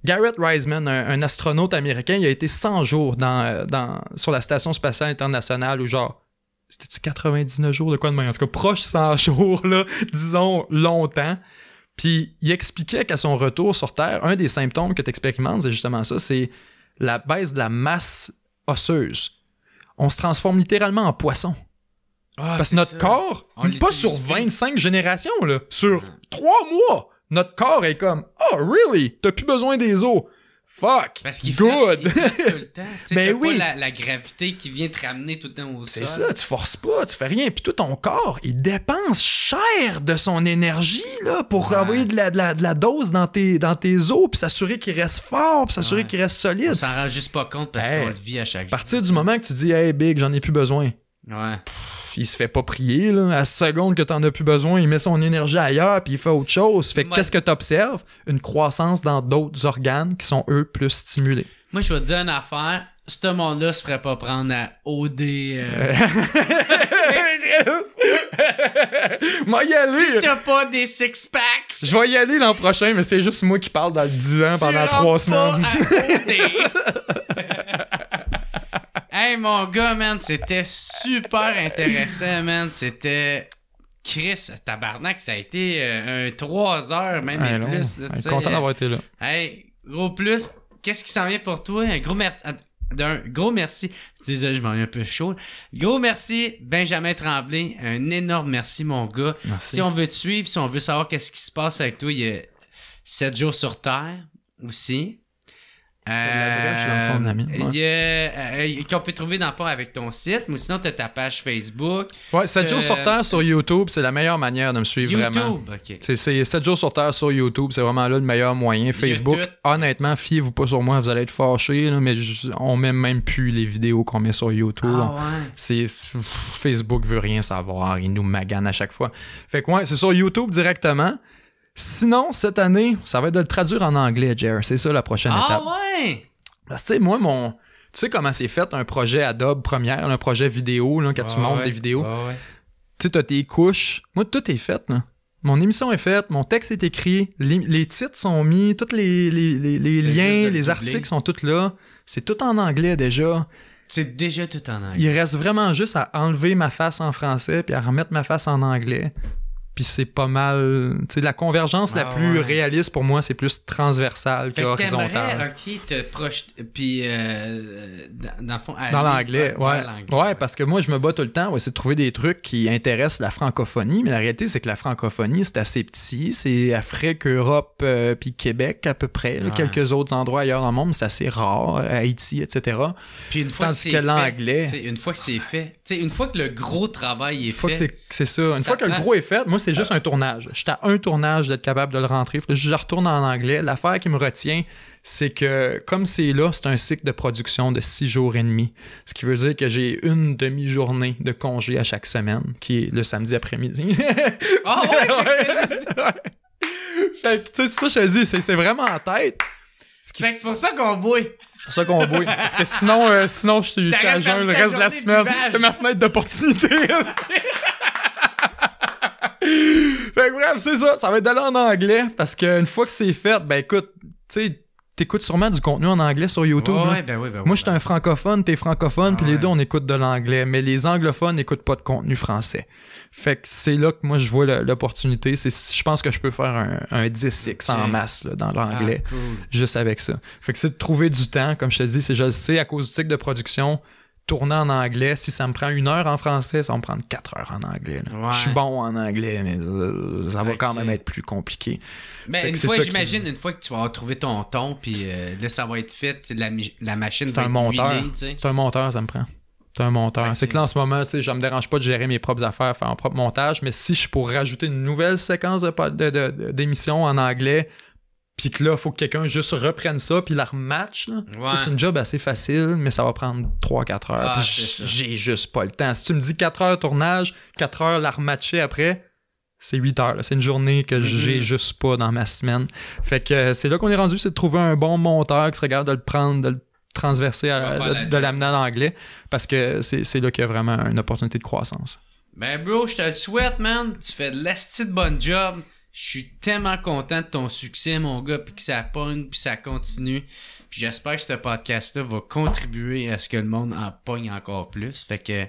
Speaker 2: Garrett Reisman, un, astronaute américain, il a été 100 jours euh, dans, sur la station spatiale internationale ou genre c'était-tu 99 jours de quoi de même? En tout cas, proche 100 [laughs] jours, là, disons longtemps. Puis il expliquait qu'à son retour sur Terre, un des symptômes que tu expérimentes, c'est justement ça, c'est la baisse de la masse osseuse. On se transforme littéralement en poisson. Ah, Parce que notre corps, pas sur 25 générations, là, sur 3 ah. mois, notre corps est comme « Oh, really? T'as plus besoin des os. » Fuck! Parce qu'il good!
Speaker 1: [laughs] Mais ben oui! la, gravité qui vient te ramener tout le temps au sol. C'est ça,
Speaker 2: tu forces pas, tu fais rien. Puis tout ton corps, il dépense cher de son énergie là, pour envoyer de la, dose dans tes, dans os, puis s'assurer qu'il reste fort, puis s'assurer qu'il reste solide. On
Speaker 1: s'en rend juste pas compte parce tu qu'on le vit à chaque
Speaker 2: jour. À partir du moment que tu dis, hey, Big, j'en ai plus besoin. Ouais il se fait pas prier. Là. À la seconde que t'en as plus besoin, il met son énergie ailleurs puis il fait autre chose. Fait qu'est-ce que t'observes? Une croissance dans d'autres organes qui sont eux plus stimulés.
Speaker 1: Moi, je vais te dire une affaire. Ce monde-là se ferait pas prendre à OD. Euh. [laughs] moi y aller. Si t'as pas des six packs. Je vais y aller l'an prochain, mais c'est
Speaker 2: juste moi qui parle dans le 10 ans pendant trois semaines. [laughs]
Speaker 1: Hey, mon gars, man, c'était super intéressant, man. C'était. Chris, tabarnak, ça a été euh, un 3 heures, même plus. content d'avoir euh, été là. Hey, gros plus, qu'est-ce qui s'en vient pour toi? Un gros merci. Ah, d'un gros merci. Désolé, je m'en vais un peu chaud. Gros merci, Benjamin Tremblay. Un énorme merci, mon gars. Si on veut te suivre, si on veut savoir qu'est-ce qui se passe avec toi, il y a 7 jours sur Terre aussi. Euh, euh qu'on peut trouver dans le fond avec ton site, ou sinon tu ta page Facebook. Ouais, 7 jours euh, sur Terre
Speaker 2: sur YouTube, c'est la meilleure manière de me suivre vraiment. C'est, 7 jours sur Terre sur YouTube, c'est vraiment là le meilleur moyen. Facebook, honnêtement, fiez-vous pas sur moi, vous allez être fâchés, mais on met même plus les vidéos qu'on met sur YouTube. Ah, c'est, Facebook veut rien savoir, il nous magane à chaque fois. Fait que c'est sur YouTube directement. Sinon, cette année, ça va être de le traduire en anglais, Jerry. C'est ça la prochaine ah étape. Ah ouais! Parce tu sais, moi, mon. Tu sais comment c'est fait un projet Adobe première un projet vidéo, quand tu montes des vidéos. Tu sais, t'as tes couches. Moi, tout est fait, Mon émission est faite, mon texte est écrit, les, titres sont mis, tous les, liens, les articles sont tous là. C'est tout en anglais déjà.
Speaker 1: C'est déjà tout en anglais. Il
Speaker 2: reste vraiment juste à enlever ma face en français puis à remettre ma face en anglais puis c'est pas mal. Tu la convergence la ah plus réaliste pour moi, c'est plus transversale que Ok,
Speaker 1: te projeter, puis euh, dans, fond, dans l'anglais, ouais.
Speaker 2: ouais, parce que moi je me bats tout le temps, ouais, c'est de trouver des trucs qui intéressent la francophonie, mais la réalité c'est que la francophonie c'est assez petit, c'est Afrique, Europe, euh, puis Québec à peu près, quelques autres endroits ailleurs dans le monde, c'est assez rare, euh, Haïti, etc. Puis une fois que, l'anglais,
Speaker 1: une fois que c'est fait, sais, une fois que le gros travail est fait,
Speaker 2: c'est ça, une fois que, ça, une fois que le gros est fait, moi c'est juste un tournage. J'étais à un tournage d'être capable de le rentrer. Je retourne en anglais. L'affaire qui me retient, c'est que comme c'est là, c'est un cycle de production de six jours et demi. Ce qui veut dire que j'ai une demi-journée de congé à chaque semaine, qui est le samedi après-midi. [laughs] Ah oh, ouais! que, tu sais, ça, je te dis, c'est vraiment en tête. c'est
Speaker 1: pour ça qu'on bouille.
Speaker 2: C'est pour ça qu'on bouille. Parce que sinon, euh, sinon je suis à le reste de la semaine. C'est ma fenêtre d'opportunité. [laughs] fait que bref, c'est ça. Ça va être de en anglais parce qu'une fois que c'est fait, ben écoute, tu sais, t'écoutes sûrement du contenu en anglais sur YouTube. Ben ben moi, je suis ben un francophone, t'es francophone, pis puis les deux, on écoute de l'anglais. Mais les anglophones n'écoutent pas de contenu français. Fait que c'est là que moi, je vois l'opportunité. Je pense que je peux faire un, 10x en masse dans l'anglais, ah, juste avec ça. Fait que c'est de trouver du temps, comme je te dis. Je le sais, à cause du cycle de production, tourner en anglais, si ça me prend une heure en français, ça va me prendre quatre heures en anglais. Je suis bon en anglais, mais ça va quand même être plus compliqué. Mais une fois, j'imagine,
Speaker 1: une fois que tu vas trouver ton ton, puis euh, là, ça va être fait, la, machine va un être monteur. C'est
Speaker 2: un monteur, ça me prend. C'est un monteur. C'est que là, en ce moment, tu sais, je me dérange pas de gérer mes propres affaires, faire un propre montage, mais si je pourrais rajouter une nouvelle séquence d'émission de, en anglais, puis que là, faut que quelqu'un juste reprenne ça puis la rematch. C'est une job assez facile, mais ça va prendre 3-4 heures. Ah, j'ai juste pas le temps. Si tu me dis 4 heures tournage, 4 heures la rematcher après, c'est 8 heures. C'est une journée que j'ai mm-hmm. juste pas dans ma semaine. Fait que euh, c'est là qu'on est rendu, c'est de trouver un bon monteur qui se regarde de le prendre, de le transverser, de, l'amener en anglais. Parce que c'est là qu'il y a vraiment une opportunité de croissance.
Speaker 1: Ben bro, je te le souhaite, man. Tu fais de l'asti de bonne job. Je suis tellement content de ton succès, mon gars, puis que ça pogne, puis ça continue. Puis j'espère que ce podcast-là va contribuer à ce que le monde en pogne encore plus. Fait que,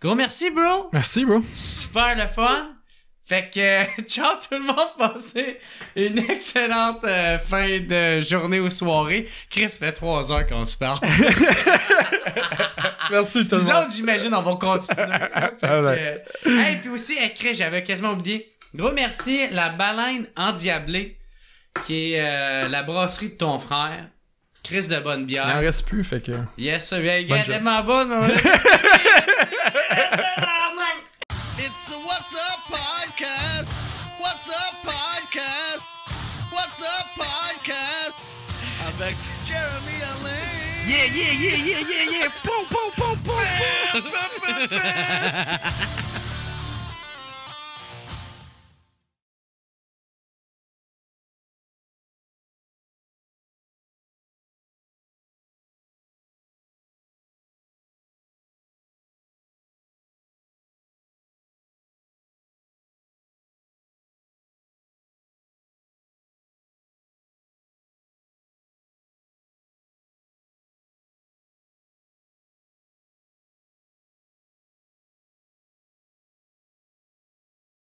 Speaker 1: gros merci, bro! Merci, bro! Super le fun! Fait que, [laughs] ciao tout le monde, passez une excellente euh, fin de journée ou soirée. Chris, fait trois heures qu'on se parle. [laughs] Merci tout le monde. Les autres, j'imagine, on va continuer. Et [laughs] hey, puis aussi, Chris, j'avais quasiment oublié. Remercie la baleine endiablée, qui est euh, la brasserie de ton frère. Chris de bonne bière. Il en
Speaker 2: reste plus, fait que.
Speaker 1: Yes, sir. Elle est tellement bonne. Hein? [laughs] [laughs]
Speaker 2: It's the What's Up Podcast. What's Up Podcast. What's Up
Speaker 1: Podcast. Avec Jeremy Allen. Yeah, yeah, yeah, yeah, yeah, yeah. Boom, boom, boom, boom,